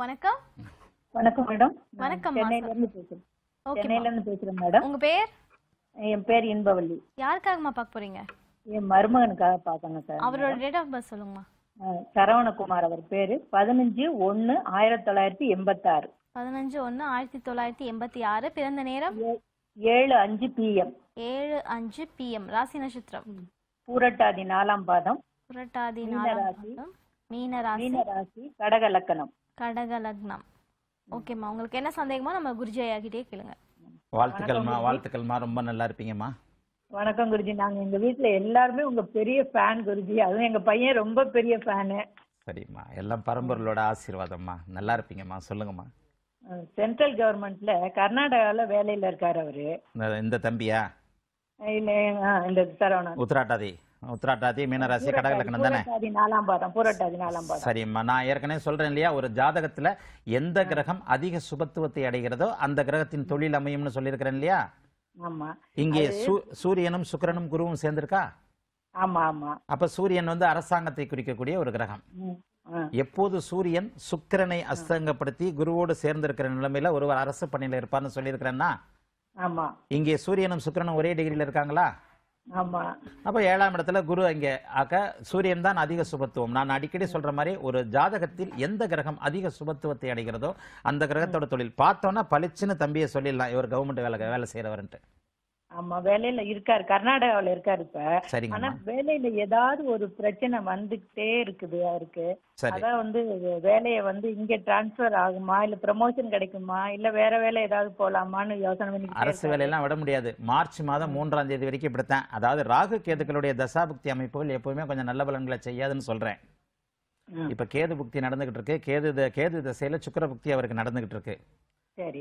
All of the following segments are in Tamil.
வணக்கம் வணக்கம் மேடம் வணக்கம் சென்னையில இருந்து பேசுறேன் பேசுறேன் மேடம் உங்க பேர் என் பேர் இன்பவள்ளி யாருக்காகமா பாக்க போறீங்க என் மருமகனுக்காக பார்க்கணும் சார் அவரோட டேட் ஆஃப் பர்த் சொல்லுங்கம்மா சரவணகுமார் அவர் பேரு பதினஞ்சு ஒன்னு ஆயிரத்தி தொள்ளாயிரத்தி எண்பத்தாறு பதினஞ்சு ஒன்னு ஆயிரத்தி தொள்ளாயிரத்தி எண்பத்தி ஆறு பிறந்த நேரம் ஏழு அஞ்சு பி எம் ஏழு அஞ்சு பி எம் ராசி நட்சத்திரம் பூரட்டாதி நாலாம் பாதம் புரட்டாதி மீனராசி மீனராசி கடக லக்கணம் கடக லக்னம் ஓகேம்மா உங்களுக்கு என்ன சந்தேகமா நம்ம குருஜி ஐயா கேளுங்க வாழ்த்துக்கள்மா வாழ்த்துக்கள்மா ரொம்ப நல்லா இருப்பீங்கம்மா வணக்கம் குருஜி நாங்க எங்க வீட்டுல எல்லாருமே உங்க பெரிய ஃபேன் குருஜி அதுவும் எங்க பையன் ரொம்ப பெரிய ஃபேனு சரிம்மா எல்லாம் பரம்பொருளோட ஆசீர்வாதம்மா நல்லா இருப்பீங்கம்மா சொல்லுங்கம்மா சென்ட்ரல் கவர்மெண்ட்ல கர்நாடகால வேலையில இருக்காரு அவரு இந்த தம்பியா இல்ல இந்த சரவணன் உத்ராட்டாதி உத்திராட்டாதி மீனராசி கடக லக்னம் தானே சரிம்மா நான் ஏற்கனவே சொல்றேன் இல்லையா ஒரு ஜாதகத்துல எந்த கிரகம் அதிக சுபத்துவத்தை அடைகிறதோ அந்த கிரகத்தின் தொழில் அமையும்னு சொல்லியிருக்கிறேன் இல்லையா இங்கே சூரியனும் சுக்கரனும் குருவும் சேர்ந்திருக்கா அப்ப சூரியன் வந்து அரசாங்கத்தை குறிக்கக்கூடிய ஒரு கிரகம் எப்போது சூரியன் சுக்கிரனை அஸ்தங்கப்படுத்தி குருவோடு சேர்ந்திருக்கிற நிலைமையில ஒருவர் அரசு பணியில இருப்பார்னு சொல்லியிருக்கிறேன்னா இங்கே சூரியனும் சுக்கிரனும் ஒரே டிகிரியில இருக்காங்களா ஆமா அப்ப ஏழாம் இடத்துல குரு அங்கே ஆக்க சூரியன் தான் அதிக சுபத்துவம் நான் அடிக்கடி சொல்ற மாதிரி ஒரு ஜாதகத்தில் எந்த கிரகம் அதிக சுபத்துவத்தை அடைகிறதோ அந்த கிரகத்தோட தொழில் பார்த்தோன்னா பளிச்சுன்னு தம்பியை சொல்லிடலாம் இவர் கவர்மெண்ட் வேலை வேலை செய்யறவர்ன்ட்டு ஆமா வேலையில இருக்காரு கர்நாடகாவில இருக்காரு இப்ப ஆனா வேலையில ஏதாவது ஒரு பிரச்சனை வந்துகிட்டே இருக்குது அவருக்கு அதான் வந்து வேலையை வந்து இங்க டிரான்ஸ்பர் ஆகுமா இல்ல ப்ரமோஷன் கிடைக்குமா இல்ல வேற வேலை ஏதாவது போலாமான்னு யோசனை பண்ணி அரசு வேலையெல்லாம் விட முடியாது மார்ச் மாதம் மூன்றாம் தேதி வரைக்கும் இப்படித்தான் அதாவது ராகு கேதுக்களுடைய தசாபக்தி அமைப்புகள் எப்பவுமே கொஞ்சம் நல்ல பலன்களை செய்யாதுன்னு சொல்றேன் இப்ப கேது புக்தி நடந்துகிட்டு இருக்கு கேது கேது தசையில சுக்கர புக்தி அவருக்கு நடந்துகிட்டு இருக்கு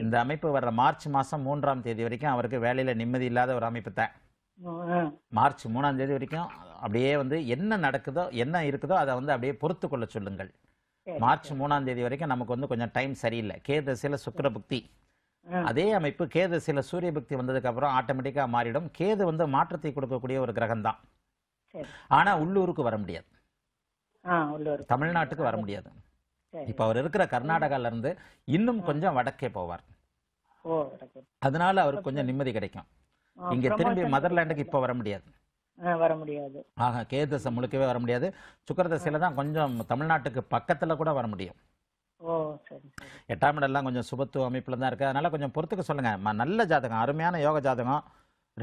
இந்த அமைப்பு வர்ற மார்ச் மாசம் மூன்றாம் தேதி வரைக்கும் அவருக்கு வேலையில நிம்மதி இல்லாத ஒரு அமைப்பு தான் மார்ச் மூணாம் தேதி வரைக்கும் அப்படியே வந்து என்ன நடக்குதோ என்ன இருக்குதோ அதை வந்து அப்படியே பொறுத்து கொள்ள சொல்லுங்கள் மார்ச் மூணாம் தேதி வரைக்கும் நமக்கு வந்து கொஞ்சம் டைம் சரியில்லை கேதசையில் சுக்கர புக்தி அதே அமைப்பு கேதசையில் சூரிய புக்தி வந்ததுக்கு அப்புறம் ஆட்டோமேட்டிக்கா மாறிடும் கேது வந்து மாற்றத்தை கொடுக்கக்கூடிய ஒரு கிரகம் தான் ஆனா உள்ளூருக்கு வர முடியாது தமிழ்நாட்டுக்கு வர முடியாது இப்ப அவர் இருக்கிற கர்நாடகால இருந்து இன்னும் கொஞ்சம் வடக்கே போவார் அதனால அவருக்கு கொஞ்சம் நிம்மதி கிடைக்கும் இங்க திரும்பி மதர்லேண்டுக்கு இப்போ வர முடியாது வர முடியாது ஆஹா கேதசம் முழுக்கவே வர முடியாது சுக்கரதசையில தான் கொஞ்சம் தமிழ்நாட்டுக்கு பக்கத்துல கூட வர முடியும் எட்டாம் இடம்லாம் கொஞ்சம் சுபத்துவ அமைப்புல தான் இருக்கு அதனால கொஞ்சம் பொறுத்துக்க சொல்லுங்க நல்ல ஜாதகம் அருமையான யோக ஜாதகம்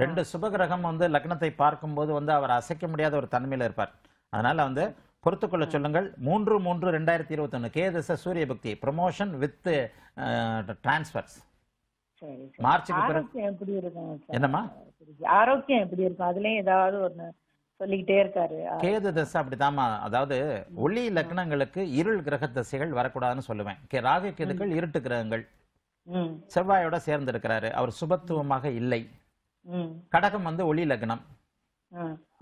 ரெண்டு சுபகிரகம் வந்து லக்னத்தை பார்க்கும்போது வந்து அவர் அசைக்க முடியாத ஒரு தன்மையில இருப்பார் அதனால வந்து கொள்ள சொல்லுங்கள் மூன்று மூன்று ரெண்டாயிரத்தி இருபத்தொன்று கே தச சூரிய பக்தி ப்ரொமோஷன் வித் டிரான்ஸ்பர்ஸ் மார்ச்சுக்கு எப்படி இருக்கும் என்னம்மா ஆரோக்கியம் எப்படி இருக்கும் அதுலயும் ஏதாவது ஒண்ணு சொல்லிக்கிட்டே இருக்காரு கேது தசை அதாவது ஒளி லக்னங்களுக்கு இருள் கிரக தசைகள் வரக்கூடாதுன்னு சொல்லுவேன் ராக கேதுக்கள் இருட்டு கிரகங்கள் செவ்வாயோட சேர்ந்து இருக்கிறாரு அவர் சுபத்துவமாக இல்லை கடகம் வந்து ஒளி லக்னம்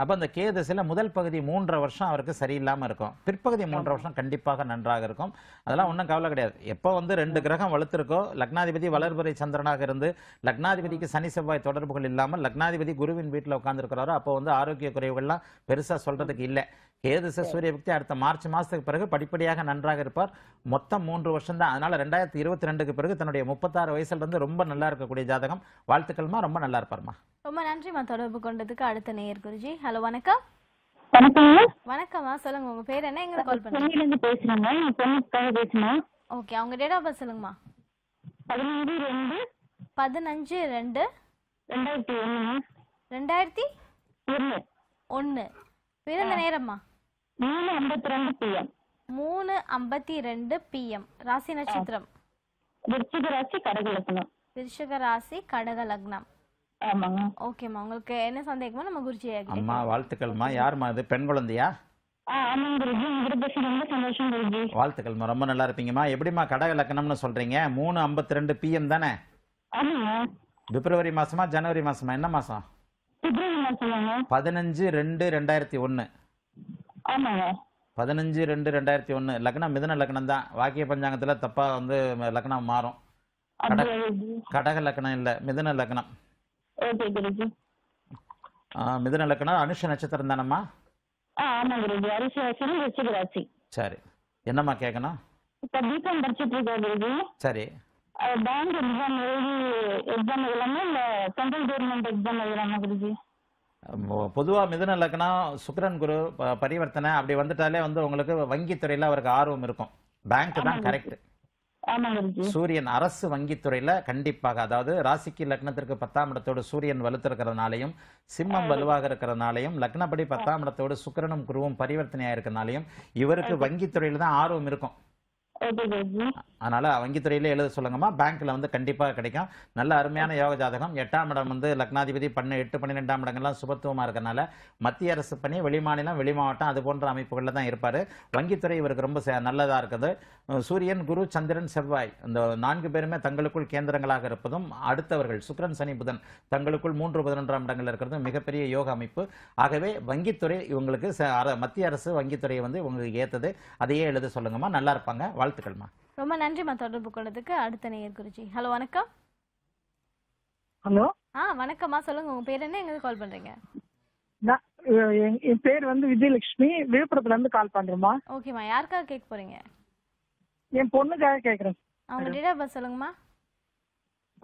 அப்போ அந்த கே திசையில் முதல் பகுதி மூன்றரை வருஷம் அவருக்கு சரியில்லாமல் இருக்கும் பிற்பகுதி மூன்றரை வருஷம் கண்டிப்பாக நன்றாக இருக்கும் அதெல்லாம் ஒன்றும் கவலை கிடையாது எப்போ வந்து ரெண்டு கிரகம் வலுத்திருக்கோ லக்னாதிபதி வளர்பறை சந்திரனாக இருந்து லக்னாதிபதிக்கு சனி செவ்வாய் தொடர்புகள் இல்லாமல் லக்னாதிபதி குருவின் வீட்டில் உட்காந்துருக்கிறாரோ அப்போ வந்து ஆரோக்கிய குறைவுகள்லாம் பெருசாக சொல்கிறதுக்கு இல்லை கேதுச சூரிய பக்தி அடுத்த மார்ச் மாதத்துக்கு பிறகு படிப்படியாக நன்றாக இருப்பார் மொத்தம் மூன்று வருஷம் தான் அதனால் ரெண்டாயிரத்தி இருபத்தி ரெண்டுக்கு பிறகு தன்னுடைய முப்பத்தாறு வயசுலேருந்து ரொம்ப நல்லா இருக்கக்கூடிய ஜாதகம் வாழ்த்துக்கள்மா ரொம்ப நல்லா இருப்பார்மா ரொம்ப நன்றிமா தொடர்பு கொண்டதுக்கு அடுத்த நேயர் குருஜி ஹலோ வணக்கம் வணக்கம்மா சொல்லுங்க உங்க பேர் என்ன எங்க கால் பண்ணுங்க இருந்து பேசுறேங்க பொண்ணுக்காக ஓகே அவங்க டேட் ஆஃப் பர்த் பதினஞ்சு ரெண்டு ரெண்டாயிரத்தி பிறந்த நேரம்மா மூணு ஐம்பத்தி ரெண்டு பிஎம் மூணு ரெண்டு ராசி நட்சத்திரம் விருச்சிக ராசி கடக லக்னம் விருச்சிக ராசி கடக லக்னம் ஆமாங்க ஓகேம்மா உங்களுக்கு என்ன சந்தேகமா நம்ம குருஜி அம்மா வாழ்த்துக்கள்மா யாருமா இது பெண் குழந்தையா வாழ்த்துக்கள்மா ரொம்ப நல்லா இருப்பீங்கம்மா எப்படிம்மா கடக லக்கணம்னு சொல்றீங்க மூணு ஐம்பத்தி ரெண்டு பிஎம் தானே பிப்ரவரி மாசமா ஜனவரி மாசமா என்ன மாசம் பதினஞ்சு ரெண்டு ரெண்டாயிரத்தி ஒன்று ஆமாங்க பதினஞ்சு ரெண்டு ரெண்டாயிரத்தி ஒன்னு லக்னம் மிதன லக்னம் தான் வாக்கிய பஞ்சாங்கத்துல தப்பா வந்து லக்னம் மாறும் கடக லக்னம் இல்ல மிதன லக்னம் ஓகே குருஜி மிதுன லக்கணம் அனுஷ நட்சத்திரம் தானம்மா ஆ ஆமா குருஜி அரிசி நட்சத்திரம் விருச்சிக ராசி சரி என்னம்மா கேட்கணும் இப்போ பிகாம் படிச்சுட்டு இருக்கேன் குருஜி சரி பேங்க் எக்ஸாம் எழுதி எக்ஸாம் எழுதாமா இல்லை சென்ட்ரல் கவர்மெண்ட் எக்ஸாம் எழுதாமா குருஜி பொதுவாக மிதுன லக்னம் சுக்கரன் குரு பரிவர்த்தனை அப்படி வந்துட்டாலே வந்து உங்களுக்கு வங்கித்துறையில் அவருக்கு ஆர்வம் இருக்கும் பேங்க் தான் கரெக்ட் சூரியன் அரசு துறையில கண்டிப்பாக அதாவது ராசிக்கு லக்னத்திற்கு பத்தாம் இடத்தோடு சூரியன் வலுத்திருக்கிறதுனாலையும் சிம்மம் வலுவாக இருக்கிறதுனாலையும் லக்னப்படி பத்தாம் இடத்தோடு சுக்கரனும் குருவும் பரிவர்த்தனையா இருக்கிறதுனாலையும் இவருக்கு துறையில தான் ஆர்வம் இருக்கும் அதனால வங்கித்துறையில எழுத சொல்லுங்கம்மா பேங்க்ல வந்து கண்டிப்பாக கிடைக்கும் நல்ல அருமையான யோக ஜாதகம் எட்டாம் இடம் வந்து லக்னாதிபதி பண்ண எட்டு பன்னிரெண்டாம் இடங்கள்லாம் சுபத்துவமாக இருக்கனால மத்திய அரசு பணி வெளிமாநிலம் வெளி மாவட்டம் அது போன்ற அமைப்புகளில் தான் இருப்பார் வங்கித்துறை இவருக்கு ரொம்ப நல்லதாக இருக்குது சூரியன் குரு சந்திரன் செவ்வாய் இந்த நான்கு பேருமே தங்களுக்குள் கேந்திரங்களாக இருப்பதும் அடுத்தவர்கள் சுக்ரன் சனி புதன் தங்களுக்குள் மூன்று பதினொன்றாம் இடங்கள் இருக்கிறதும் மிகப்பெரிய யோக அமைப்பு ஆகவே வங்கித்துறை இவங்களுக்கு மத்திய அரசு வங்கித்துறையை வந்து இவங்களுக்கு ஏற்றது அதையே எழுத சொல்லுங்கம்மா நல்லா இருப்பாங்க வாழ்த்து வாழ்த்துக்கள்மா ரொம்ப நன்றிமா தொடர்பு கொண்டதுக்கு அடுத்த நேயர் குருஜி ஹலோ வணக்கம் ஹலோ ஆ வணக்கம்மா சொல்லுங்க உங்க பேர் என்ன எங்க கால் பண்றீங்க என் பேர் வந்து விஜயலட்சுமி விழுப்புரத்துல இருந்து கால் பண்றேம்மா ஓகேம்மா யாருக்காக கேட்க போறீங்க என் பொண்ணுக்காக கேக்குறேன் அவங்க டேட் ஆஃப் சொல்லுங்கம்மா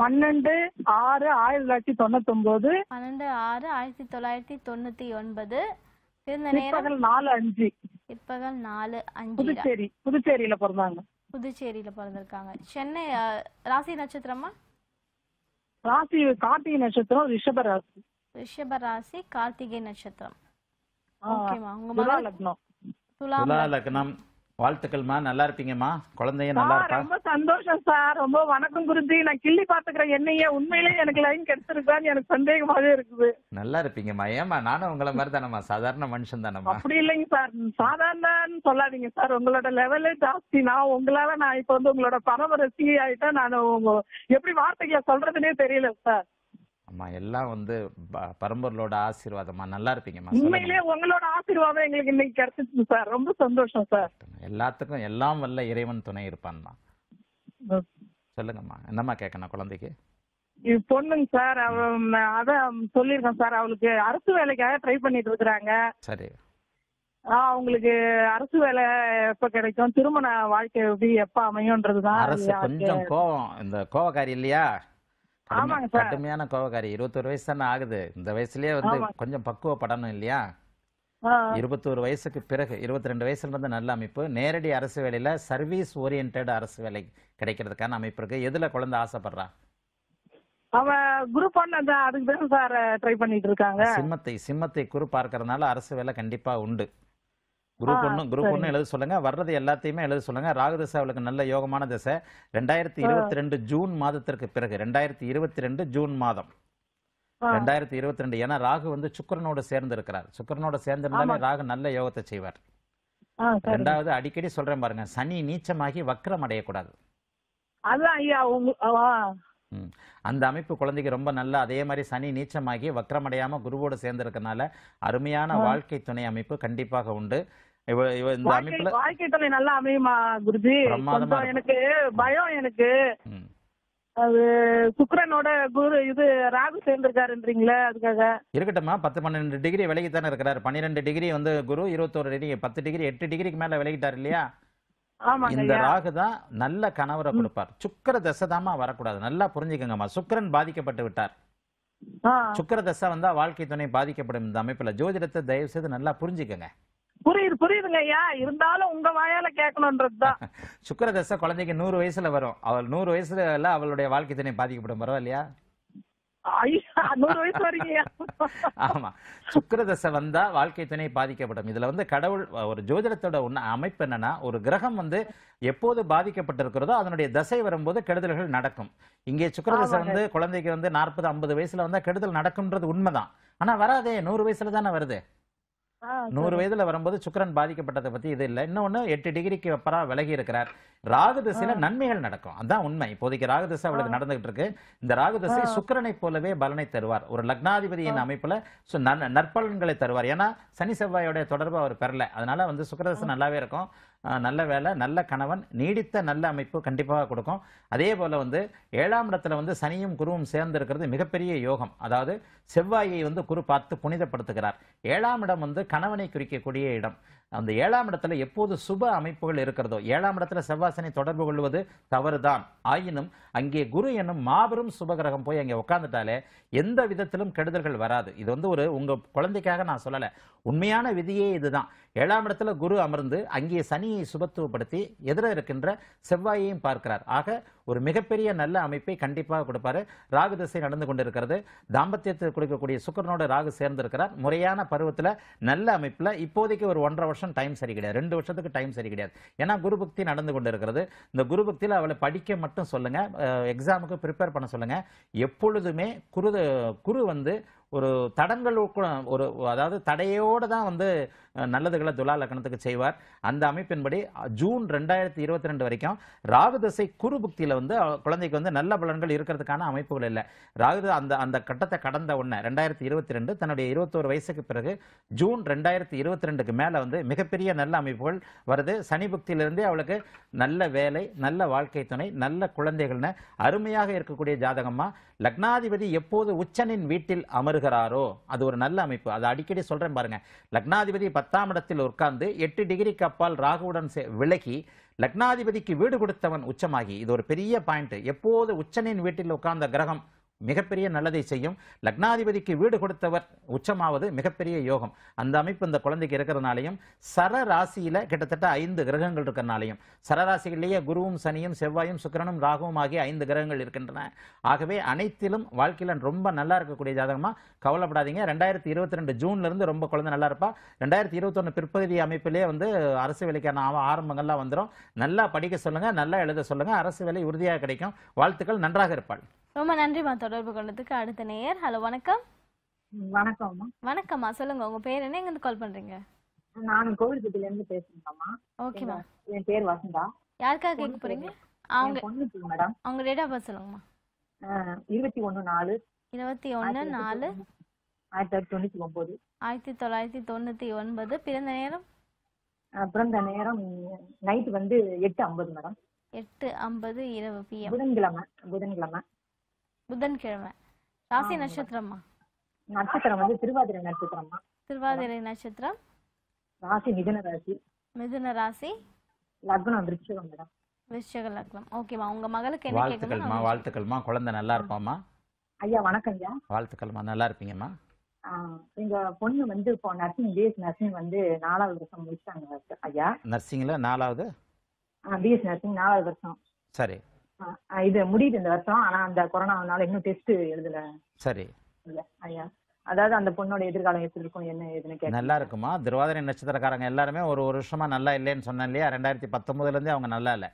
பன்னெண்டு ஆறு ஆயிரத்தி தொள்ளாயிரத்தி தொண்ணூத்தி ஒன்பது பன்னெண்டு ஆறு ஆயிரத்தி தொள்ளாயிரத்தி தொண்ணூத்தி ஒன்பது பிறந்த நேரம் நாலு அஞ்சு பிற்பகல் நாலு அஞ்சு புதுச்சேரி புதுச்சேரியில பிறந்தாங்க புதுச்சேரியில பிறந்திருக்காங்க சென்னை ராசி நட்சத்திரமா ராசி கார்த்திகை நட்சத்திரம் ரிஷப ராசி ரிஷப ராசி கார்த்திகை நட்சத்திரம் ஓகேமா உங்க மகள் துலா லக்னம் வாழ்த்துக்கள்மா நல்லா இருப்பீங்கம்மா குழந்தைய நல்லா இருக்கா ரொம்ப சந்தோஷம் சார் ரொம்ப வணக்கம் குருஜி நான் கிள்ளி பாத்துக்கிறேன் என்னைய உண்மையிலேயே எனக்கு லைன் கிடைச்சிருக்கான்னு எனக்கு சந்தேகமாவே இருக்குது நல்லா இருப்பீங்கம்மா ஏமா நானும் உங்களை மாதிரி தானம்மா சாதாரண மனுஷன் தானம்மா அப்படி இல்லைங்க சார் சாதாரணன்னு சொல்லாதீங்க சார் உங்களோட லெவலே ஜாஸ்தி நான் உங்களால நான் இப்ப வந்து உங்களோட பரம ரசிகை ஆயிட்டா நான் எப்படி வார்த்தைகளை சொல்றதுன்னே தெரியல சார் ஆமா எல்லாம் வந்து பரம்பொருளோட ஆசீர்வாதம்மா நல்லா இருப்பீங்கம்மா உண்மையிலேயே உங்களோட ஆசீர்வாதம் எங்களுக்கு இன்னைக்கு கிடைச்சிச்சு சார் ரொம்ப சந்தோஷம் சார் எல்லாத்துக்கும் எல்லாம் வல்ல இறைவன் துணை இருப்பான்மா சொல்லுங்கம்மா என்னம்மா கேட்கணும் குழந்தைக்கு பொண்ணுங்க சார் அவ அதான் சொல்லியிருக்கேன் சார் அவளுக்கு அரசு வேலைக்காக ட்ரை பண்ணிட்டு இருக்கிறாங்க சரி அவங்களுக்கு அரசு வேலை எப்ப கிடைக்கும் திருமண வாழ்க்கை எப்படி எப்ப அமையும்ன்றதுதான் அரசு கொஞ்சம் கோவம் இந்த கோவக்காரி இல்லையா ஆமாங்க சார் கடுமையான கோவக்காரி இருபத்தொரு வயசு தானே ஆகுது இந்த வயசுலயே வந்து கொஞ்சம் பக்குவப்படணும் இல்லையா இருபத்தோரு வயசுக்கு பிறகு இருபத்தி ரெண்டு வயசுல இருந்து நல்ல அமைப்பு நேரடி அரசு வேலையில சர்வீஸ் ஓரியன்ட் அரசு வேலை கிடைக்கிறதுக்கான அமைப்பு இருக்கு எதுல குழந்தை ஆசைப்படுறா அவன் குரூப் ஒன் அந்த அதுக்கு தான் சார் ட்ரை பண்ணிட்டு இருக்காங்க சிம்மத்தை சிம்மத்தை குரூப் பார்க்கறதுனால அரசு வேலை கண்டிப்பா உண்டு குரூப் ஒன்று குரூப் ஒன்று எழுத சொல்லுங்க வர்றது எல்லாத்தையுமே எழுத சொல்லுங்க ராகு திசை அவளுக்கு நல்ல யோகமான திசை ரெண்டாயிரத்தி இருபத்தி ரெண்டு ஜூன் மாதத்திற்கு பிறகு ரெண்டாயிரத்தி இருபத்தி ரெண்டு ஜூன் மாதம் ரெண்டாயிரத்தி இருபத்தி ரெண்டு ஏன்னா ராகு வந்து சுக்கரனோட சேர்ந்து இருக்கிறார் சுக்கரனோட சேர்ந்திருந்தாலே ராகு நல்ல யோகத்தை செய்வார் ரெண்டாவது அடிக்கடி சொல்றேன் பாருங்க சனி நீச்சமாகி வக்ரம் அடையக்கூடாது அந்த அமைப்பு குழந்தைக்கு ரொம்ப நல்ல அதே மாதிரி சனி நீச்சமாகி குருவோட சேர்ந்து சேர்ந்திருக்கனால அருமையான வாழ்க்கை துணை அமைப்பு கண்டிப்பாக உண்டு இந்த அமைப்புல வாழ்க்கை துணை நல்லா அமையுமா குருஜி எனக்கு பயம் எனக்கு அது சுக்கரனோட குரு இது ராகு சேர்ந்திருக்காருன்றீங்களே அதுக்காக இருக்கட்டும்மா பத்து பன்னெண்டு டிகிரி விலகித்தானே தானே இருக்கிறாரு பன்னிரெண்டு டிகிரி வந்து குரு இருபத்தோரு டிகிரி பத்து டிகிரி எட்டு டிகிரிக்கு மேல விலகிட்டார் இல்லையா இந்த ராகு தான் நல்ல கணவரை கொடுப்பார் சுக்கர தசை தாமா வரக்கூடாது நல்லா புரிஞ்சுக்கங்கம்மா சுக்கரன் பாதிக்கப்பட்டு விட்டார் சுக்கர தசை வந்தா வாழ்க்கை துணை பாதிக்கப்படும் இந்த அமைப்புல ஜோதிடத்தை தயவு செய்து நல்லா புரிஞ்சுக்கோங்க புரியுது புரியுதுங்க ஐயா இருந்தாலும் உங்க வாயால கேட்கணும்ன்றதுதான் சுக்கர தசை குழந்தைக்கு நூறு வயசுல வரும் அவள் நூறு வயசுல எல்லாம் அவளுடைய வாழ்க்கை தனி பாதிக்கப்படும் பரவாயில்லையா நூறு வயசு ஆமா சுக்கர தசை வந்தா வாழ்க்கை துணை பாதிக்கப்படும் இதுல வந்து கடவுள் ஒரு ஜோதிடத்தோட ஒண்ணு அமைப்பு என்னன்னா ஒரு கிரகம் வந்து எப்போது பாதிக்கப்பட்டிருக்கிறதோ அதனுடைய தசை வரும்போது கெடுதல்கள் நடக்கும் இங்கே சுக்கர தசை வந்து குழந்தைக்கு வந்து நாற்பது ஐம்பது வயசுல வந்தா கெடுதல் நடக்கும்ன்றது உண்மைதான் ஆனா வராதே நூறு வயசுல தானே வருது நூறு வயதுல வரும்போது சுக்கரன் பாதிக்கப்பட்டதை பத்தி இது இல்ல இன்னொன்னு எட்டு டிகிரிக்கு வெப்பரா விலகி இருக்கிறார் ராகு திசையில நன்மைகள் நடக்கும் அதான் உண்மை இப்போதைக்கு ராகு திசை அவளுக்கு நடந்துகிட்டு இருக்கு இந்த ராகு திசை சுக்கரனை போலவே பலனை தருவார் ஒரு லக்னாதிபதியின் அமைப்புல நற்பலன்களை தருவார் ஏன்னா சனி செவ்வாயோட தொடர்பு அவர் பெறல அதனால வந்து சுக்கரதசை நல்லாவே இருக்கும் நல்ல வேலை நல்ல கணவன் நீடித்த நல்ல அமைப்பு கண்டிப்பாக கொடுக்கும் அதே போல் வந்து ஏழாம் இடத்துல வந்து சனியும் குருவும் சேர்ந்திருக்கிறது மிகப்பெரிய யோகம் அதாவது செவ்வாயை வந்து குரு பார்த்து புனிதப்படுத்துகிறார் ஏழாம் இடம் வந்து கணவனை குறிக்கக்கூடிய இடம் அந்த ஏழாம் இடத்துல எப்போது சுப அமைப்புகள் இருக்கிறதோ ஏழாம் இடத்துல செவ்வாசனை தொடர்பு கொள்வது தவறுதான் ஆயினும் அங்கே குரு என்னும் மாபெரும் சுபகிரகம் போய் அங்கே உட்காந்துட்டாலே எந்த விதத்திலும் கெடுதல்கள் வராது இது வந்து ஒரு உங்கள் குழந்தைக்காக நான் சொல்லலை உண்மையான விதியே இதுதான் ஏழாம் இடத்துல குரு அமர்ந்து அங்கே சனியை சுபத்துவப்படுத்தி எதிர இருக்கின்ற செவ்வாயையும் பார்க்கிறார் ஆக ஒரு மிகப்பெரிய நல்ல அமைப்பை கண்டிப்பாக கொடுப்பாரு ராகு திசை நடந்து கொண்டிருக்கிறது தாம்பத்தியத்தில் கொடுக்கக்கூடிய சுக்கரனோட ராகு சேர்ந்திருக்கிறார் முறையான பருவத்தில் நல்ல அமைப்பில் இப்போதைக்கு ஒரு ஒன்றரை வருஷம் டைம் சரி கிடையாது ரெண்டு வருஷத்துக்கு டைம் சரி கிடையாது ஏன்னா குரு பக்தி நடந்து கொண்டிருக்கிறது இந்த குரு பக்தியில் அவளை படிக்க மட்டும் சொல்லுங்க எக்ஸாமுக்கு ப்ரிப்பேர் பண்ண சொல்லுங்க எப்பொழுதுமே குரு குரு வந்து ஒரு தடங்கள் ஒரு அதாவது தடையோடு தான் வந்து நல்லதுகளை துலா லக்கணத்துக்கு செய்வார் அந்த அமைப்பின்படி ஜூன் ரெண்டாயிரத்தி இருபத்தி ரெண்டு வரைக்கும் ராகுதசை குருபுக்தியில் புக்தியில் வந்து குழந்தைக்கு வந்து நல்ல பலன்கள் இருக்கிறதுக்கான அமைப்புகள் இல்லை ராகு அந்த அந்த கட்டத்தை கடந்த ஒன்று ரெண்டாயிரத்தி இருபத்தி ரெண்டு தன்னுடைய இருபத்தோரு வயசுக்கு பிறகு ஜூன் ரெண்டாயிரத்தி இருபத்தி ரெண்டுக்கு மேலே வந்து மிகப்பெரிய நல்ல அமைப்புகள் வருது சனி புக்தியிலிருந்தே அவளுக்கு நல்ல வேலை நல்ல வாழ்க்கை துணை நல்ல குழந்தைகள்னு அருமையாக இருக்கக்கூடிய ஜாதகமாக லக்னாதிபதி எப்போது உச்சனின் வீட்டில் அமருகிறாரோ அது ஒரு நல்ல அமைப்பு அதை அடிக்கடி சொல்கிறேன் பாருங்கள் லக்னாதிபதி பத்து பத்தாமிடத்தில் உட்கார்ந்து எட்டு டிகிரி கப்பால் ராகுவுடன் விலகி லக்னாதிபதிக்கு வீடு கொடுத்தவன் உச்சமாகி இது ஒரு பெரிய பாயிண்ட் எப்போது உச்சனின் வீட்டில் உட்கார்ந்த கிரகம் மிகப்பெரிய நல்லதை செய்யும் லக்னாதிபதிக்கு வீடு கொடுத்தவர் உச்சமாவது மிகப்பெரிய யோகம் அந்த அமைப்பு இந்த குழந்தைக்கு இருக்கிறதுனாலையும் ராசியில் கிட்டத்தட்ட ஐந்து கிரகங்கள் இருக்கிறனாலையும் சரராசியிலேயே குருவும் சனியும் செவ்வாயும் சுக்கரனும் ராகுவும் ஆகிய ஐந்து கிரகங்கள் இருக்கின்றன ஆகவே அனைத்திலும் வாழ்க்கையில் ரொம்ப நல்லா இருக்கக்கூடிய ஜாதகமாக கவலைப்படாதீங்க ரெண்டாயிரத்தி இருபத்தி ரெண்டு ஜூன்லேருந்து ரொம்ப குழந்தை நல்லா இருப்பா ரெண்டாயிரத்தி இருபத்தொன்று பிற்பகுதி அமைப்பிலே வந்து அரசு வேலைக்கான ஆரம்பங்கள்லாம் வந்துடும் நல்லா படிக்க சொல்லுங்கள் நல்லா எழுத சொல்லுங்கள் அரசு வேலை உறுதியாக கிடைக்கும் வாழ்த்துக்கள் நன்றாக இருப்பாள் ரொம்ப நன்றிமா தொடர்பு கொண்டதுக்கு அடுத்த நேயர் ஹலோ வணக்கம் வணக்கம்மா வணக்கம்மா சொல்லுங்க உங்க பேர் என்ன எங்க கால் பண்றீங்க நான் கோவில்பட்டில இருந்து ஓகே ஓகேமா என் பேர் வசந்தா யாருக்காக கேட்க போறீங்க அவங்க மேடம் அவங்க டேட் ஆஃப் பர்த் சொல்லுங்கம்மா இருபத்தி ஒன்று நாலு இருபத்தி நாலு ஆயிரத்தி தொள்ளாயிரத்தி ஒன்பது ஆயிரத்தி தொள்ளாயிரத்தி ஒன்பது பிறந்த நேரம் பிறந்த நேரம் நைட் வந்து எட்டு ஐம்பது மேடம் எட்டு ஐம்பது இரவு பிஎம் புதன்கிழமை புதன்கிழமை புதன்கிழமை ராசி நட்சத்திரமா நட்சத்திரம் வந்து திருவாதிரை நட்சத்திரமா திருவாதிரை நட்சத்திரம் ராசி மிதுன ராசி மிதுன ராசி லக்னம் விருச்சிகம் மேடம் விருச்சிக லக்னம் ஓகேமா உங்க மகளுக்கு என்ன வாழ்த்துக்கள்மா வாழ்த்துக்கள்மா குழந்தை நல்லா இருப்பாமா ஐயா வணக்கம் ஐயா வாழ்த்துக்கள்மா நல்லா இருப்பீங்கம்மா எங்க பொண்ணு வந்து இப்போ நர்சிங் பிஎஸ் நர்சிங் வந்து நாலாவது வருஷம் முடிச்சாங்க ஐயா நர்சிங்ல நாலாவது பிஎஸ் நர்சிங் நாலாவது வருஷம் சரி இது முடியுது இந்த வருஷம் ஆனா அந்த கொரோனாவனால இன்னும் டெஸ்ட் எழுதல சரி ஐயா அதாவது அந்த பொண்ணோட எதிர்காலம் எப்படி இருக்கும் என்ன ஏதுன்னு நல்லா இருக்குமா திருவாதிரை நட்சத்திரக்காரங்க எல்லாருமே ஒரு வருஷமா நல்லா இல்லைன்னு சொன்னேன் இல்லையா ரெண்டாயிரத்தி பத்தொன்பதுல இருந்தே அவங்க நல்லா இல்லை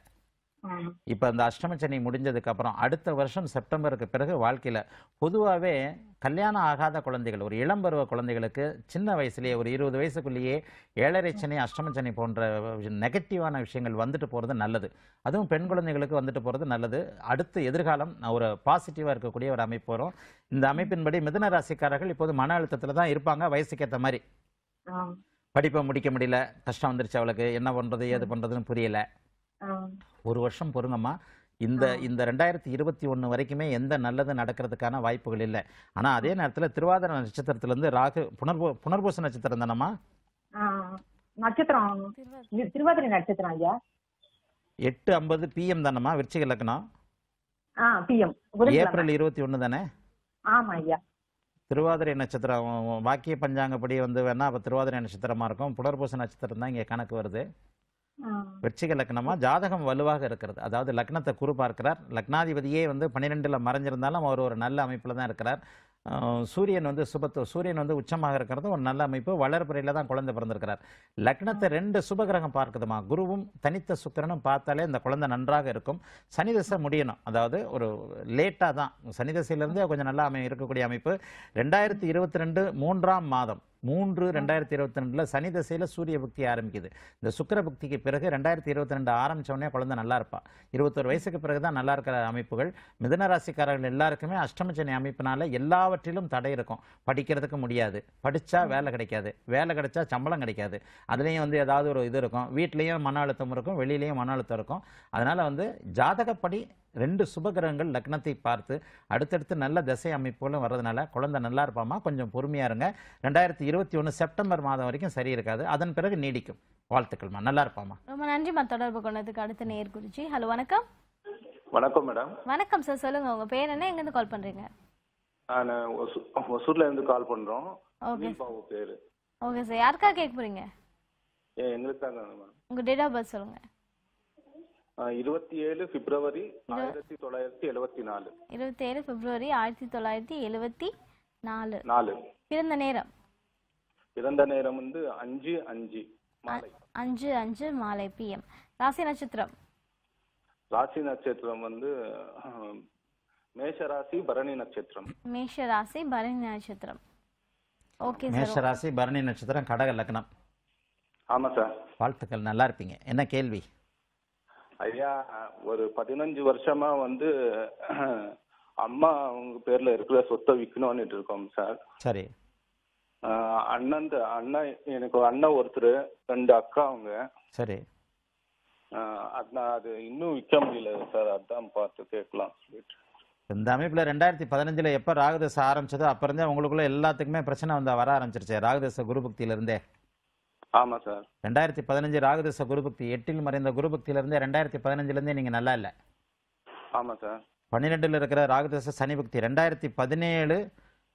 இப்போ அந்த அஷ்டமச்சனி முடிஞ்சதுக்கு அப்புறம் அடுத்த வருஷம் செப்டம்பருக்கு பிறகு வாழ்க்கையில் பொதுவாகவே கல்யாணம் ஆகாத குழந்தைகள் ஒரு இளம் பருவ குழந்தைகளுக்கு சின்ன வயசுலேயே ஒரு இருபது வயசுக்குள்ளேயே ஏழரை சனி அஷ்டம போன்ற நெகட்டிவான விஷயங்கள் வந்துட்டு போகிறது நல்லது அதுவும் பெண் குழந்தைகளுக்கு வந்துட்டு போகிறது நல்லது அடுத்து எதிர்காலம் ஒரு பாசிட்டிவாக இருக்கக்கூடிய ஒரு அமைப்பு வரும் இந்த அமைப்பின்படி மிதன ராசிக்காரர்கள் இப்போது மன அழுத்தத்தில் தான் இருப்பாங்க வயசுக்கேற்ற மாதிரி படிப்பை முடிக்க முடியல கஷ்டம் வந்துருச்சு அவளுக்கு என்ன பண்ணுறது ஏது பண்ணுறதுன்னு புரியலை ஒரு வருஷம் பொறுங்கம்மா இந்த இந்த ரெண்டாயிரத்தி இருபத்தி ஒன்று வரைக்குமே எந்த நல்லது நடக்கிறதுக்கான வாய்ப்புகள் இல்லை ஆனால் அதே நேரத்தில் திருவாதிர நட்சத்திரத்துலேருந்து ராகு புனர்போ புனர்பூச நட்சத்திரம் தானம்மா நட்சத்திரம் திருவாதிரை நட்சத்திரம் ஐயா எட்டு ஐம்பது பிஎம் தானம்மா விருச்சிக லக்னம் ஏப்ரல் இருபத்தி ஒன்று தானே ஆமாம் ஐயா திருவாதிரை நட்சத்திரம் வாக்கிய பஞ்சாங்கப்படி வந்து வேணா அப்போ திருவாதிரை நட்சத்திரமா இருக்கும் புனர்பூச நட்சத்திரம் தான் இங்கே கணக்கு வருது வெற்றிக லக்னமா ஜாதகம் வலுவாக இருக்கிறது அதாவது லக்னத்தை குரு பார்க்கிறார் லக்னாதிபதியே வந்து பன்னிரெண்டில் மறைஞ்சிருந்தாலும் அவர் ஒரு நல்ல அமைப்பில் தான் இருக்கிறார் சூரியன் வந்து சுபத்து சூரியன் வந்து உச்சமாக இருக்கிறது ஒரு நல்ல அமைப்பு வளர்ப்புறையில் தான் குழந்தை பிறந்திருக்கிறார் லக்னத்தை ரெண்டு சுபகிரகம் பார்க்குதுமா குருவும் தனித்த சுக்கரனும் பார்த்தாலே இந்த குழந்தை நன்றாக இருக்கும் சனி தசை முடியணும் அதாவது ஒரு லேட்டாக தான் சனி தசையிலேருந்து கொஞ்சம் நல்லா அமை இருக்கக்கூடிய அமைப்பு ரெண்டாயிரத்தி இருபத்தி ரெண்டு மூன்றாம் மாதம் மூன்று ரெண்டாயிரத்தி இருபத்தி ரெண்டில் சனி தசையில் சூரிய பக்தி ஆரம்பிக்குது இந்த சுக்கர பக்திக்கு பிறகு ரெண்டாயிரத்தி இருபத்தி ரெண்டு ஆரம்பித்தவொடனே குழந்தை நல்லா இருப்பாள் இருபத்தொரு வயசுக்கு பிறகு தான் நல்லா இருக்கிற அமைப்புகள் மிதன ராசிக்காரர்கள் எல்லாருக்குமே அஷ்டமச்சனை அமைப்பினால எல்லாவற்றிலும் தடை இருக்கும் படிக்கிறதுக்கு முடியாது படித்தா வேலை கிடைக்காது வேலை கிடைச்சா சம்பளம் கிடைக்காது அதுலேயும் வந்து ஏதாவது ஒரு இது இருக்கும் வீட்லேயும் மன அழுத்தம் இருக்கும் வெளியிலையும் மன அழுத்தம் இருக்கும் அதனால் வந்து ஜாதகப்படி ரெண்டு சுபகிரகங்கள் லக்னத்தை பார்த்து அடுத்தடுத்து நல்ல திசை அமைப்புகளும் வர்றதுனால குழந்தை நல்லா இருப்பாமா கொஞ்சம் பொறுமையாக இருங்க ரெண்டாயிரத்தி இருபத்தி ஒன்று செப்டம்பர் மாதம் வரைக்கும் சரி இருக்காது அதன் பிறகு நீடிக்கும் வாழ்த்துக்கள்மா நல்லா இருப்பாமா ரொம்ப மா தொடர்பு கொண்டதுக்கு அடுத்த நேர் குறிச்சி ஹலோ வணக்கம் வணக்கம் மேடம் வணக்கம் சார் சொல்லுங்க உங்க பேர் என்ன எங்க இருந்து கால் பண்றீங்க ஒசூர்ல இருந்து கால் பண்றோம் ஓகே ஓகே சார் யாருக்கா கேட்க போறீங்க எங்களுக்கு உங்க டேட் ஆஃப் பர்த் சொல்லுங்க இருபத்தி ஏழு பிப்ரவரி ஆயிரத்தி தொள்ளாயிரத்தி எழுபத்தி நாலு இருபத்தி ஏழு பிப்ரவரி ஆயிரத்தி தொள்ளாயிரத்தி எழுபத்தி நாலு நாலு பிறந்த நேரம் பிறந்த நேரம் வந்து அஞ்சு அஞ்சு அஞ்சு அஞ்சு மாலை பி எம் ராசி நட்சத்திரம் ராசி நட்சத்திரம் வந்து மேஷ ராசி பரணி நட்சத்திரம் மேஷ ராசி பரணி நட்சத்திரம் ஓகே மேஷ ராசி பரணி நட்சத்திரம் கடக லக்னம் ஆமா சார் வாழ்த்துக்கள் நல்லா இருப்பீங்க என்ன கேள்வி ஐயா ஒரு பதினஞ்சு வருஷமா வந்து அம்மா அவங்க பேர்ல இருக்கிற சொத்தை விற்கணும்னுட்டு இருக்கோம் சார் சரி அண்ணன் அண்ணன் எனக்கு அண்ணன் ஒருத்தர் ரெண்டு அக்கா அவங்க சரி அதான் அது இன்னும் விற்க முடியல சார் அதான் பார்த்து கேட்கலாம் சொல்லிட்டு இந்த அமைப்பில் ரெண்டாயிரத்தி பதினஞ்சில் எப்போ ராகுதசை ஆரம்பிச்சதோ அப்போ இருந்தே உங்களுக்குள்ள எல்லாத்துக்குமே பிரச்சனை வந்து வர ஆரம்பிச்சிருச்சு ராகுதச குரு பக்தியிலிருந்தே ஆமா சார் ரெண்டாயிரத்தி பதினஞ்சு ராகதேச குருபக்தி எட்டில் மறைந்த குருபக்தியிலிருந்து ரெண்டாயிரத்தி பதினஞ்சுலேருந்தே நீங்கள் நல்லா இல்ல ஆமா சார் பன்னிரெண்டுல இருக்கிற ராகதேச சனி பக்தி ரெண்டாயிரத்தி பதினேழு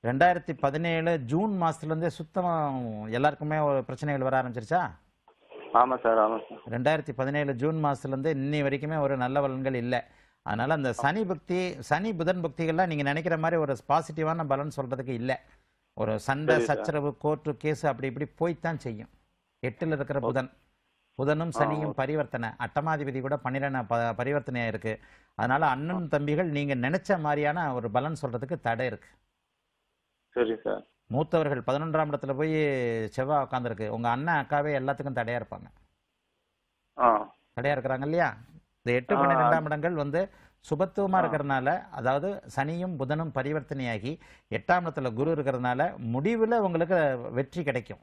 ரெண்டாயிரத்தி பதினேழு ஜூன் மாதத்துலேருந்தே சுத்தமாக எல்லாருக்குமே ஒரு பிரச்சனைகள் வர ஆரம்பிச்சிருச்சா ஆமா சார் ஆமா சார் ரெண்டாயிரத்தி பதினேழு ஜூன் மாசத்துல இருந்து இன்னி வரைக்குமே ஒரு நல்ல பலன்கள் இல்லை அதனால அந்த சனி பக்தி சனி புதன் பக்திகள்லாம் நீங்கள் நினைக்கிற மாதிரி ஒரு பாசிட்டிவான பலன் சொல்றதுக்கு இல்லை ஒரு சண்டை சச்சரவு கோர்ட்டு கேஸு அப்படி இப்படி போய்த்தான் செய்யும் எட்டுல இருக்கிற புதன் புதனும் சனியும் பரிவர்த்தனை அட்டமாதிபதி கூட பன்னிரெண்டு பரிவர்த்தனையா இருக்கு அதனால அண்ணன் தம்பிகள் நீங்க நினைச்ச மாதிரியான ஒரு பலன் சொல்றதுக்கு தடை இருக்கு சரி சார் மூத்தவர்கள் பதினொன்றாம் இடத்துல போய் செவ்வாய் உட்காந்துருக்கு உங்க அண்ணன் அக்காவே எல்லாத்துக்கும் தடையா இருப்பாங்க தடையா இருக்கிறாங்க இல்லையா இந்த எட்டு பன்னிரெண்டாம் இடங்கள் வந்து சுபத்துவமா இருக்கிறதுனால அதாவது சனியும் புதனும் பரிவர்த்தனையாகி எட்டாம் இடத்துல குரு இருக்கிறதுனால முடிவுல உங்களுக்கு வெற்றி கிடைக்கும்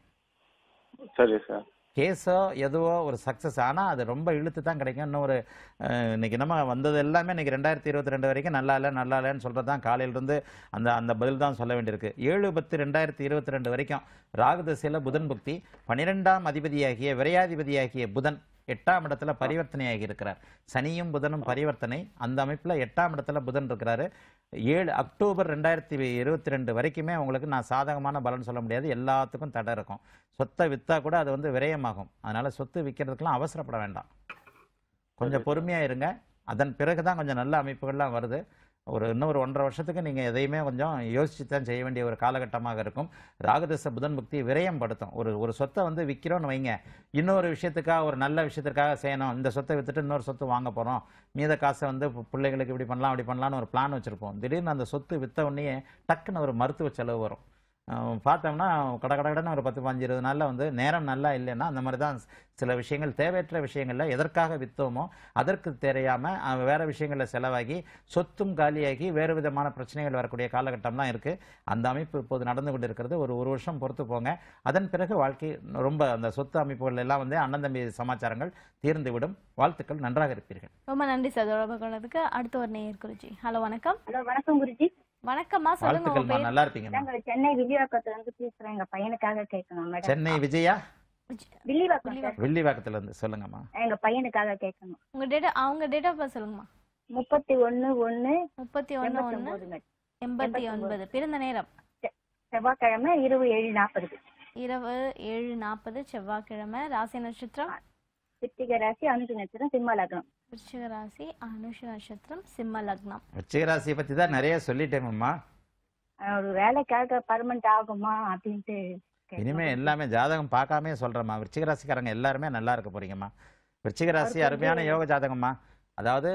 சரி சார் கேஸோ எதுவோ ஒரு சக்ஸஸ் ஆனால் அது ரொம்ப இழுத்து தான் கிடைக்கும் இன்னும் ஒரு இன்னைக்கு நம்ம வந்தது எல்லாமே இன்னைக்கு ரெண்டாயிரத்தி இருபத்தி ரெண்டு வரைக்கும் நல்லா இல்லை நல்லா இல்லைன்னு சொல்கிறது தான் காலையிலிருந்து அந்த அந்த பதில் தான் சொல்ல வேண்டியிருக்கு ஏழு பத்து ரெண்டாயிரத்தி இருபத்தி ரெண்டு வரைக்கும் ராகு திசையில் புதன் புக்தி பன்னிரெண்டாம் அதிபதியாகிய விரையாதிபதியாகிய புதன் எட்டாம் இடத்துல பரிவர்த்தனையாகி இருக்கிறார் சனியும் புதனும் பரிவர்த்தனை அந்த அமைப்பில் எட்டாம் இடத்துல புதன் இருக்கிறாரு ஏழு அக்டோபர் ரெண்டாயிரத்தி இருபத்தி ரெண்டு வரைக்குமே அவங்களுக்கு நான் சாதகமான பலன் சொல்ல முடியாது எல்லாத்துக்கும் தடை இருக்கும் சொத்தை விற்றா கூட அது வந்து விரயமாகும் அதனால் சொத்து விற்கிறதுக்கெல்லாம் அவசரப்பட வேண்டாம் கொஞ்சம் பொறுமையாக இருங்க அதன் பிறகு தான் கொஞ்சம் நல்ல அமைப்புகள்லாம் வருது ஒரு இன்னும் ஒரு ஒன்றரை வருஷத்துக்கு நீங்கள் எதையுமே கொஞ்சம் யோசித்து தான் செய்ய வேண்டிய ஒரு காலகட்டமாக இருக்கும் ராகதச புதன் முக்தி விரயம் படுத்தும் ஒரு ஒரு சொத்தை வந்து விற்கிறோன்னு வைங்க இன்னொரு விஷயத்துக்காக ஒரு நல்ல விஷயத்திற்காக செய்யணும் இந்த சொத்தை விற்றுட்டு இன்னொரு சொத்து வாங்க போகிறோம் மீத காசை வந்து பிள்ளைகளுக்கு இப்படி பண்ணலாம் அப்படி பண்ணலான்னு ஒரு பிளான் வச்சுருப்போம் திடீர்னு அந்த சொத்து விற்ற உடனே டக்குன்னு ஒரு மருத்துவ செலவு வரும் பார்த்தோம்னா கட கடன் ஒரு பத்து பாஞ்சு இருபது நாளில் வந்து நேரம் நல்லா இல்லைன்னா அந்த மாதிரி தான் சில விஷயங்கள் தேவையற்ற விஷயங்களில் எதற்காக விற்றோமோ அதற்கு தெரியாமல் வேறு விஷயங்களில் செலவாகி சொத்தும் காலியாகி வேறு விதமான பிரச்சனைகள் வரக்கூடிய காலகட்டம்லாம் இருக்குது அந்த அமைப்பு இப்போது நடந்து கொண்டு இருக்கிறது ஒரு ஒரு வருஷம் பொறுத்து போங்க அதன் பிறகு வாழ்க்கை ரொம்ப அந்த சொத்து அமைப்புகள் எல்லாம் வந்து அண்ணன் தம்பி சமாச்சாரங்கள் தீர்ந்துவிடும் வாழ்த்துக்கள் நன்றாக இருப்பீர்கள் ரொம்ப நன்றி சார் தொடர்பு அடுத்த ஒரு நேயர் குருஜி ஹலோ வணக்கம் ஹலோ வணக்கம் குருஜி வணக்கம்மா சொல்லுங்க நல்லா இருப்பீங்க சென்னை விஜயவாக்கத்துல இருந்து பேசுறேன் எங்க பையனுக்காக கேட்கணும் மேடம் சென்னை விஜயா வில்லிவாக்கம் வில்லிவாக்கத்துல இருந்து சொல்லுங்கம்மா எங்க பையனுக்காக கேட்கணும் உங்க டேட் அவங்க டேட் ஆஃப் பர்த் சொல்லுங்கம்மா முப்பத்தி ஒன்னு ஒன்னு முப்பத்தி ஒன்னு ஒன்னு எண்பத்தி ஒன்பது பிறந்த நேரம் செவ்வாய்க்கிழமை இரவு ஏழு நாற்பது இரவு ஏழு நாற்பது செவ்வாய்க்கிழமை ராசி நட்சத்திரம் ராசி லக்னம் நிறைய சொல்லிட்டேங்கம்மா ஒரு ஆகுமா அப்படின்ட்டு இனிமே எல்லாமே ஜாதகம் சொல்றேம்மா எல்லாருமே நல்லா இருக்க போறீங்கம்மா அருமையான யோக ஜாதகம்மா அதாவது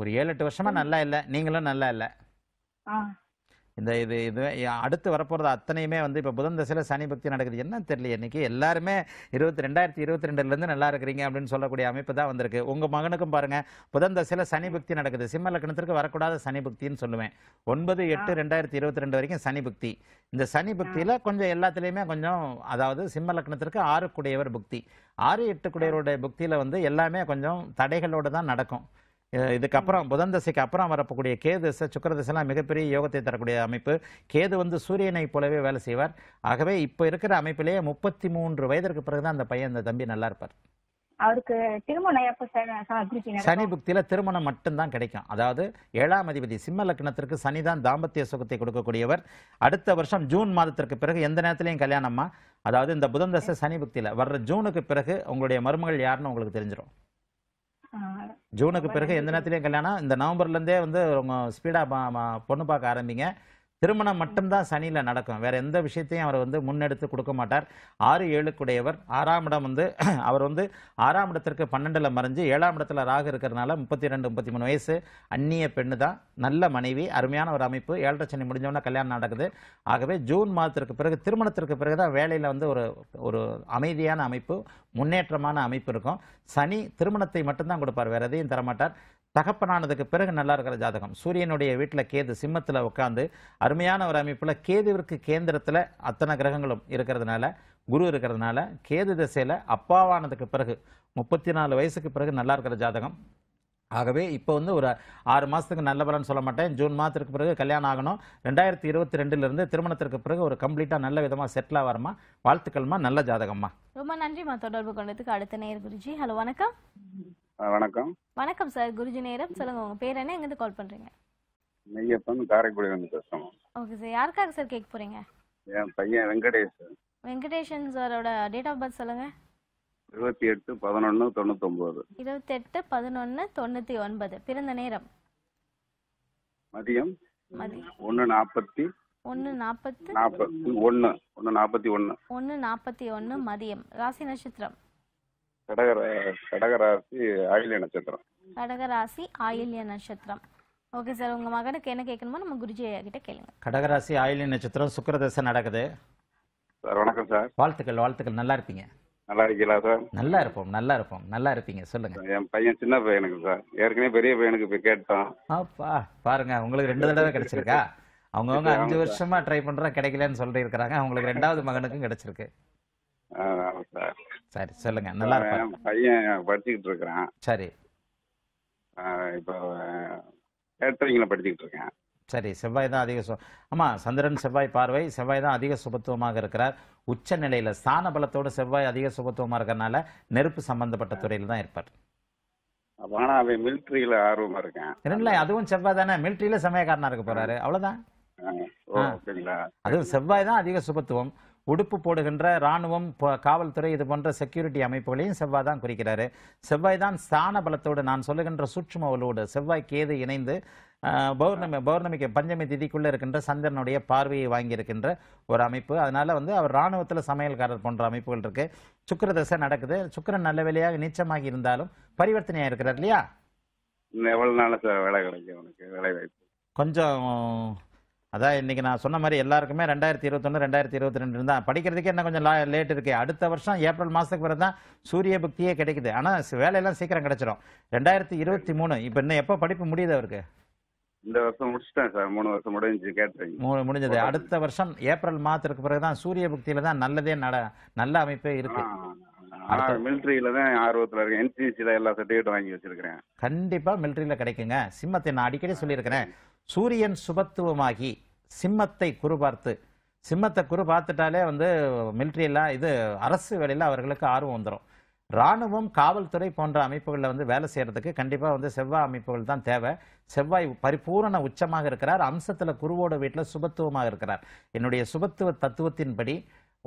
ஒரு ஏழு எட்டு வருஷமா நல்லா இல்ல நீங்களும் நல்லா இல்ல இந்த இது இது அடுத்து வரப்போகிறது அத்தனையுமே வந்து இப்போ புதன் தசையில் சனி பக்தி நடக்குது என்ன தெரியல இன்றைக்கி எல்லாருமே இருபத்தி ரெண்டாயிரத்தி இருபத்தி ரெண்டுலேருந்து நல்லா இருக்கிறீங்க அப்படின்னு சொல்லக்கூடிய அமைப்பு தான் வந்திருக்கு உங்கள் மகனுக்கும் பாருங்கள் புதன் தசையில் சனி பக்தி நடக்குது சிம்ம லக்னத்திற்கு வரக்கூடாத சனி பக்தின்னு சொல்லுவேன் ஒன்பது எட்டு ரெண்டாயிரத்தி இருபத்தி ரெண்டு வரைக்கும் சனி பக்தி இந்த சனி பக்தியில் கொஞ்சம் எல்லாத்துலேயுமே கொஞ்சம் அதாவது சிம்ம லக்னத்திற்கு குடையவர் பக்தி ஆறு குடையவருடைய பக்தியில் வந்து எல்லாமே கொஞ்சம் தடைகளோடு தான் நடக்கும் இதுக்கப்புறம் புதன் தசைக்கு அப்புறம் வரப்பக்கூடிய கேது தசை சுக்கர தசைலாம் மிகப்பெரிய யோகத்தை தரக்கூடிய அமைப்பு கேது வந்து சூரியனை போலவே வேலை செய்வார் ஆகவே இப்போ இருக்கிற அமைப்பிலேயே முப்பத்தி மூன்று வயதிற்கு பிறகுதான் அந்த பையன் அந்த தம்பி நல்லா இருப்பார் அவருக்கு திருமணம் சனி புக்தியில திருமணம் மட்டும்தான் கிடைக்கும் அதாவது ஏழாம் அதிபதி சிம்ம லக்னத்திற்கு சனி தான் தாம்பத்திய சுகத்தை கொடுக்கக்கூடியவர் அடுத்த வருஷம் ஜூன் மாதத்திற்கு பிறகு எந்த நேரத்திலையும் கல்யாணமா அதாவது இந்த புதன் தசை சனி புக்தியில வர்ற ஜூனுக்கு பிறகு உங்களுடைய மருமகள் யாருன்னு உங்களுக்கு தெரிஞ்சிடும் ஜூனுக்கு பிறகு எந்த நேரத்துலையும் கல்யாணம் இந்த நவம்பர்லேருந்தே வந்து ஸ்பீடாக பொண்ணு பார்க்க ஆரம்பிங்க திருமணம் மட்டும்தான் சனியில் நடக்கும் வேறு எந்த விஷயத்தையும் அவர் வந்து முன்னெடுத்து கொடுக்க மாட்டார் ஆறு ஏழுக்குடையவர் ஆறாம் இடம் வந்து அவர் வந்து ஆறாம் இடத்திற்கு பன்னெண்டில் மறைஞ்சு ஏழாம் இடத்துல ராக இருக்கிறனால முப்பத்தி ரெண்டு முப்பத்தி மூணு வயசு அந்நிய பெண்ணு தான் நல்ல மனைவி அருமையான ஒரு அமைப்பு ஏழரை சனி முடிஞ்சவொன்னே கல்யாணம் நடக்குது ஆகவே ஜூன் மாதத்திற்கு பிறகு திருமணத்திற்கு பிறகு தான் வேலையில் வந்து ஒரு ஒரு அமைதியான அமைப்பு முன்னேற்றமான அமைப்பு இருக்கும் சனி திருமணத்தை மட்டும்தான் கொடுப்பார் வேறு எதையும் தரமாட்டார் தகப்பனானதுக்கு பிறகு நல்லா இருக்கிற ஜாதகம் சூரியனுடைய வீட்டில் கேது சிம்மத்தில் உட்காந்து அருமையான ஒரு அமைப்பில் கேதுவிற்கு கேந்திரத்தில் அத்தனை கிரகங்களும் இருக்கிறதுனால குரு இருக்கிறதுனால கேது திசையில் அப்பாவானதுக்கு பிறகு முப்பத்தி நாலு வயசுக்கு பிறகு நல்லா இருக்கிற ஜாதகம் ஆகவே இப்போ வந்து ஒரு ஆறு மாதத்துக்கு நல்ல பலன்னு சொல்ல மாட்டேன் ஜூன் மாதத்திற்கு பிறகு கல்யாணம் ஆகணும் ரெண்டாயிரத்தி இருபத்தி ரெண்டுலேருந்து திருமணத்திற்கு பிறகு ஒரு கம்ப்ளீட்டாக நல்ல விதமாக செட்டில் ஆகிறமா வாழ்த்துக்கள்மா நல்ல ஜாதகம்மா ரொம்ப நன்றிம்மா தொடர்பு கொண்டதுக்கு அடுத்த நேர் குருஜி ஹலோ வணக்கம் வணக்கம் வணக்கம் சார் குருஜி நேரம் சொல்லுங்க உங்க பேர் என்ன எங்கிருந்து கால் பண்றீங்க மெய்யப்பன் காரைக்குடி வந்து பேசுறோம் ஓகே சார் யாருக்காக சார் கேக் போறீங்க என் பையன் வெங்கடேஷ் வெங்கடேஷன் சாரோட டேட் ஆஃப் பர்த் சொல்லுங்க இருபத்தி எட்டு பதினொன்று தொண்ணூத்தொம்பது இருபத்தி எட்டு பதினொன்று தொண்ணூற்றி ஒன்பது பிறந்த நேரம் மதியம் ஒன்று நாற்பத்தி ஒன்று நாற்பத்தி நாற்பத்தி ஒன்று ஒன்று நாற்பத்தி ஒன்னு ஒன்னு நாற்பத்தி ஒன்னு மதியம் ராசி நட்சத்திரம் கடகராசி ஆயில்ய நட்சத்திரம் கடகராசி ஆயில்ய நட்சத்திரம் ஓகே சார் உங்க மகனுக்கு என்ன கேட்கணுமோ நம்ம குருஜி கிட்ட கேளுங்க கடகராசி ஆயில்ய நட்சத்திரம் சுக்கரதசை நடக்குது சார் வணக்கம் சார் வாழ்த்துக்கள் வாழ்த்துக்கள் நல்லா இருப்பீங்க நல்லா இருக்கீங்களா சார் நல்லா இருப்போம் நல்லா இருப்போம் நல்லா இருப்பீங்க சொல்லுங்க என் பையன் சின்ன பையனுக்கு சார் ஏற்கனவே பெரிய பையனுக்கு இப்போ கேட்டான் அப்பா பாருங்க உங்களுக்கு ரெண்டு தடவை கிடைச்சிருக்கா அவங்க அவங்க அஞ்சு வருஷமா ட்ரை பண்றா கிடைக்கலன்னு சொல்லிட்டு இருக்காங்க அவங்களுக்கு ரெண்டாவது மகனுக்கும் கிடைச்சிருக்கு சார் சரி சொல்லுங்க நல்லா இருக்கும் பையன் படிச்சுக்கிட்டு இருக்கிறான் சரி இப்போ கேட்டரிங்கில் படிச்சுக்கிட்டு இருக்கேன் சரி செவ்வாய் தான் அதிக சு ஆமாம் சந்திரன் செவ்வாய் பார்வை செவ்வாய் தான் அதிக சுபத்துவமாக இருக்கிறார் உச்ச நிலையில் ஸ்தான பலத்தோடு செவ்வாய் அதிக சுபத்துவமாக இருக்கிறனால நெருப்பு சம்பந்தப்பட்ட துறையில் தான் இருப்பார் மிலிட்ரியில் ஆர்வமாக இருக்கேன் இல்லை அதுவும் செவ்வாய் தானே மிலிட்ரியில் சமயக்காரனாக இருக்க போகிறாரு அவ்வளோதான் அதுவும் செவ்வாய் தான் அதிக சுபத்துவம் உடுப்பு போடுகின்ற இராணுவம் காவல்துறை இது போன்ற செக்யூரிட்டி அமைப்புகளையும் செவ்வாய் தான் குறிக்கிறாரு செவ்வாய் தான் ஸ்தான பலத்தோடு நான் சொல்லுகின்ற சூட்சும வலுவோடு செவ்வாய் கேது இணைந்து பௌர்ணமி பௌர்ணமிக்கு பஞ்சமி திதிக்குள்ளே இருக்கின்ற சந்திரனுடைய பார்வையை வாங்கியிருக்கின்ற ஒரு அமைப்பு அதனால் வந்து அவர் இராணுவத்தில் சமையல்காரர் போன்ற அமைப்புகள் இருக்குது சுக்கர தசை நடக்குது சுக்கரன் நல்ல வேலையாக நீச்சமாகி இருந்தாலும் பரிவர்த்தனையாக இருக்கிறார் இல்லையா எவ்வளோ நாள் வேலை கிடைக்கும் உனக்கு வேலை வாய்ப்பு கொஞ்சம் அதான் இன்றைக்கி நான் சொன்ன மாதிரி எல்லாருக்குமே ரெண்டாயிரத்தி இருபத்தொன்று ரெண்டாயிரத்தி இருபத்தி ரெண்டு இருந்தா படிக்கிறதுக்கே இன்னும் கொஞ்சம் லேட் இருக்குது அடுத்த வருஷம் ஏப்ரல் மாதத்துக்கு பிறகு தான் சூரிய பக்தியே கிடைக்குது ஆனால் வேலையெல்லாம் சீக்கிரம் கிடைச்சிரும் ரெண்டாயிரத்தி இருபத்தி மூணு இப்போ இன்னும் எப்போ படிப்பு முடியுது அவருக்கு இந்த வருஷம் முடிச்சிட்டேன் சார் மூணு வருஷம் முடிஞ்சு கேட்டேன் மூணு முடிஞ்சது அடுத்த வருஷம் ஏப்ரல் மாதத்துக்கு பிறகு தான் சூரிய புக்தியில தான் நல்லதே நட நல்ல அமைப்பே இருக்கு மிலிட்ரியில தான் ஆர்வத்தில் இருக்கேன் என்சிசியில் எல்லா சர்டிஃபிகேட் வாங்கி வச்சிருக்கிறேன் கண்டிப்பா மிலிட்ரியில் கிடைக்குங்க சிம்மத்தை நான் அடிக்கடி சொல்லியிருக்கிறேன் சூரியன் சுபத்துவமாகி சிம்மத்தை குரு பார்த்து சிம்மத்தை குரு பார்த்துட்டாலே வந்து மிலிட்ரியெல்லாம் இது அரசு வேலையில் அவர்களுக்கு ஆர்வம் வந்துடும் இராணுவம் காவல்துறை போன்ற அமைப்புகளில் வந்து வேலை செய்கிறதுக்கு கண்டிப்பாக வந்து செவ்வாய் அமைப்புகள் தான் தேவை செவ்வாய் பரிபூரண உச்சமாக இருக்கிறார் அம்சத்தில் குருவோட வீட்டில் சுபத்துவமாக இருக்கிறார் என்னுடைய சுபத்துவ தத்துவத்தின்படி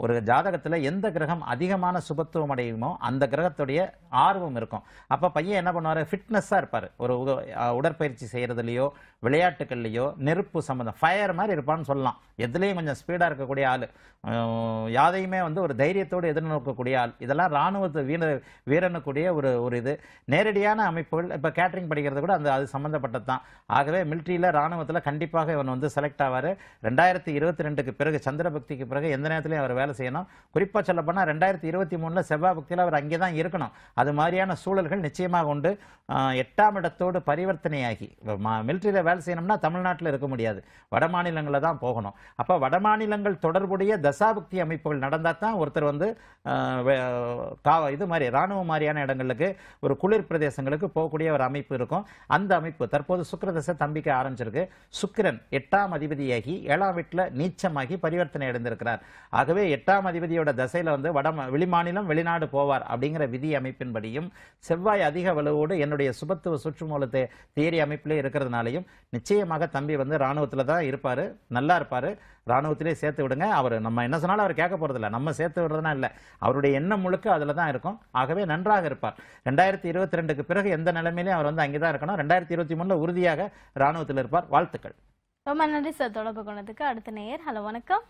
ஒரு ஜாதகத்தில் எந்த கிரகம் அதிகமான சுபத்துவம் அடையுமோ அந்த கிரகத்துடைய ஆர்வம் இருக்கும் அப்போ பையன் என்ன பண்ணுவார் ஃபிட்னஸாக இருப்பார் ஒரு உடற்பயிற்சி செய்கிறதுலையோ விளையாட்டுக்கள்லையோ நெருப்பு சம்மந்தம் ஃபயர் மாதிரி இருப்பான்னு சொல்லலாம் எதுலேயும் கொஞ்சம் ஸ்பீடாக இருக்கக்கூடிய ஆள் யாதையுமே வந்து ஒரு தைரியத்தோடு எதிர்நோக்கக்கூடிய ஆள் இதெல்லாம் இராணுவத்து வீர வீரனுக்குடைய ஒரு ஒரு இது நேரடியான அமைப்புகள் இப்போ கேட்ரிங் படிக்கிறது கூட அந்த அது சம்மந்தப்பட்டது தான் ஆகவே மிலிட்ரியில் இராணுவத்தில் கண்டிப்பாக இவன் வந்து செலக்ட் ஆவார் ரெண்டாயிரத்தி இருபத்தி ரெண்டுக்கு பிறகு சந்திரபக்திக்கு பிறகு எந்த நேரத்துலையும் அவர் வேலை செய்யணும் குறிப்பாக சொல்லப்போனால் ரெண்டாயிரத்தி இருபத்தி மூணில் செவ்வாய் பக்தியில் அவர் அங்கே தான் இருக்கணும் அது மாதிரியான சூழல்கள் நிச்சயமாக உண்டு எட்டாம் இடத்தோடு பரிவர்த்தனையாகி மிலிட்ரியில் வேலை செய்யணும்னா தமிழ்நாட்டில் இருக்க முடியாது வட மாநிலங்களில் தான் போகணும் அப்போ வட மாநிலங்கள் தொடர்புடைய தசாபக்தி அமைப்புகள் நடந்தால் தான் ஒருத்தர் வந்து கா இது மாதிரி இராணுவ மாதிரியான இடங்களுக்கு ஒரு குளிர் பிரதேசங்களுக்கு போகக்கூடிய ஒரு அமைப்பு இருக்கும் அந்த அமைப்பு தற்போது சுக்கரதசை தம்பிக்க ஆரம்பிச்சிருக்கு சுக்கிரன் எட்டாம் அதிபதியாகி ஏழாம் வீட்டில் நீச்சமாகி பரிவர்த்தனை அடைந்திருக்கிறார் ஆகவே எட்டாம் அதிபதியோட தசையில் வந்து வட வெளிமாநிலம் வெளிநாடு போவார் அப்படிங்கிற விதி அமைப்பின்படியும் செவ்வாய் அதிக வலுவோடு என்னுடைய சுபத்துவ சுற்றுமூல தேரி அமைப்பிலே இருக்கிறதுனாலையும் நிச்சயமாக தம்பி வந்து இராணுவத்தில் தான் இருப்பார் நல்லா இருப்பார் இராணுவத்திலே சேர்த்து விடுங்க அவர் நம்ம என்ன சொன்னாலும் அவர் கேட்க போகிறதில்ல நம்ம சேர்த்து விடுறதுனா இல்லை அவருடைய எண்ணம் முழுக்க அதில் தான் இருக்கும் ஆகவே நன்றாக இருப்பார் ரெண்டாயிரத்தி இருபத்தி ரெண்டுக்கு பிறகு எந்த நிலைமையிலையும் அவர் வந்து அங்கே தான் இருக்கணும் ரெண்டாயிரத்தி இருபத்தி மூணில் உறுதியாக இராணுவத்தில் இருப்பார் வாழ்த்துக்கள் ரொம்ப நன்றி சார் தொடர்பு கொண்டதுக்கு அடுத்த நேயர் ஹலோ வணக்கம்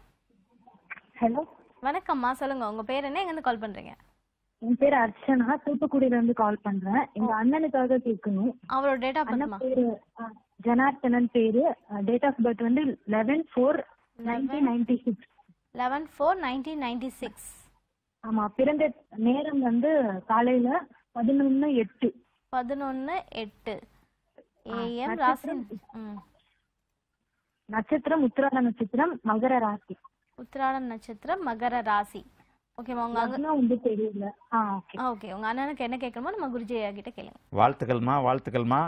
ஹலோ வணக்கம்மா சொல்லுங்க உங்க பேர் என்ன எங்க இருந்து கால் பண்றீங்க என் பேர் அர்ச்சனா தூத்துக்குடியில இருந்து கால் பண்றேன் எங்க அண்ணனுக்காக கேட்கணும் அவரோட டேட் ஆஃப் பர்த் பேரு ஜனார்த்தனன் பேரு டேட் ஆஃப் பர்த் வந்து eleven four nineteen ninety six eleven four nineteen six ஆமா பிறந்த நேரம் வந்து காலையில பதினொன்னு எட்டு பதினொன்னு எட்டு ஏஎம் ராசி நட்சத்திரம் உத்திராட நட்சத்திரம் மகர ராசி உத்திராடம் நட்சத்திரம் மகர ராசி ஓகேவா உங்க தெரியல ஓகே உங்க அண்ணனுக்கு என்ன நம்ம வாழ்த்துக்கள்மா வாழ்த்துக்கள்மா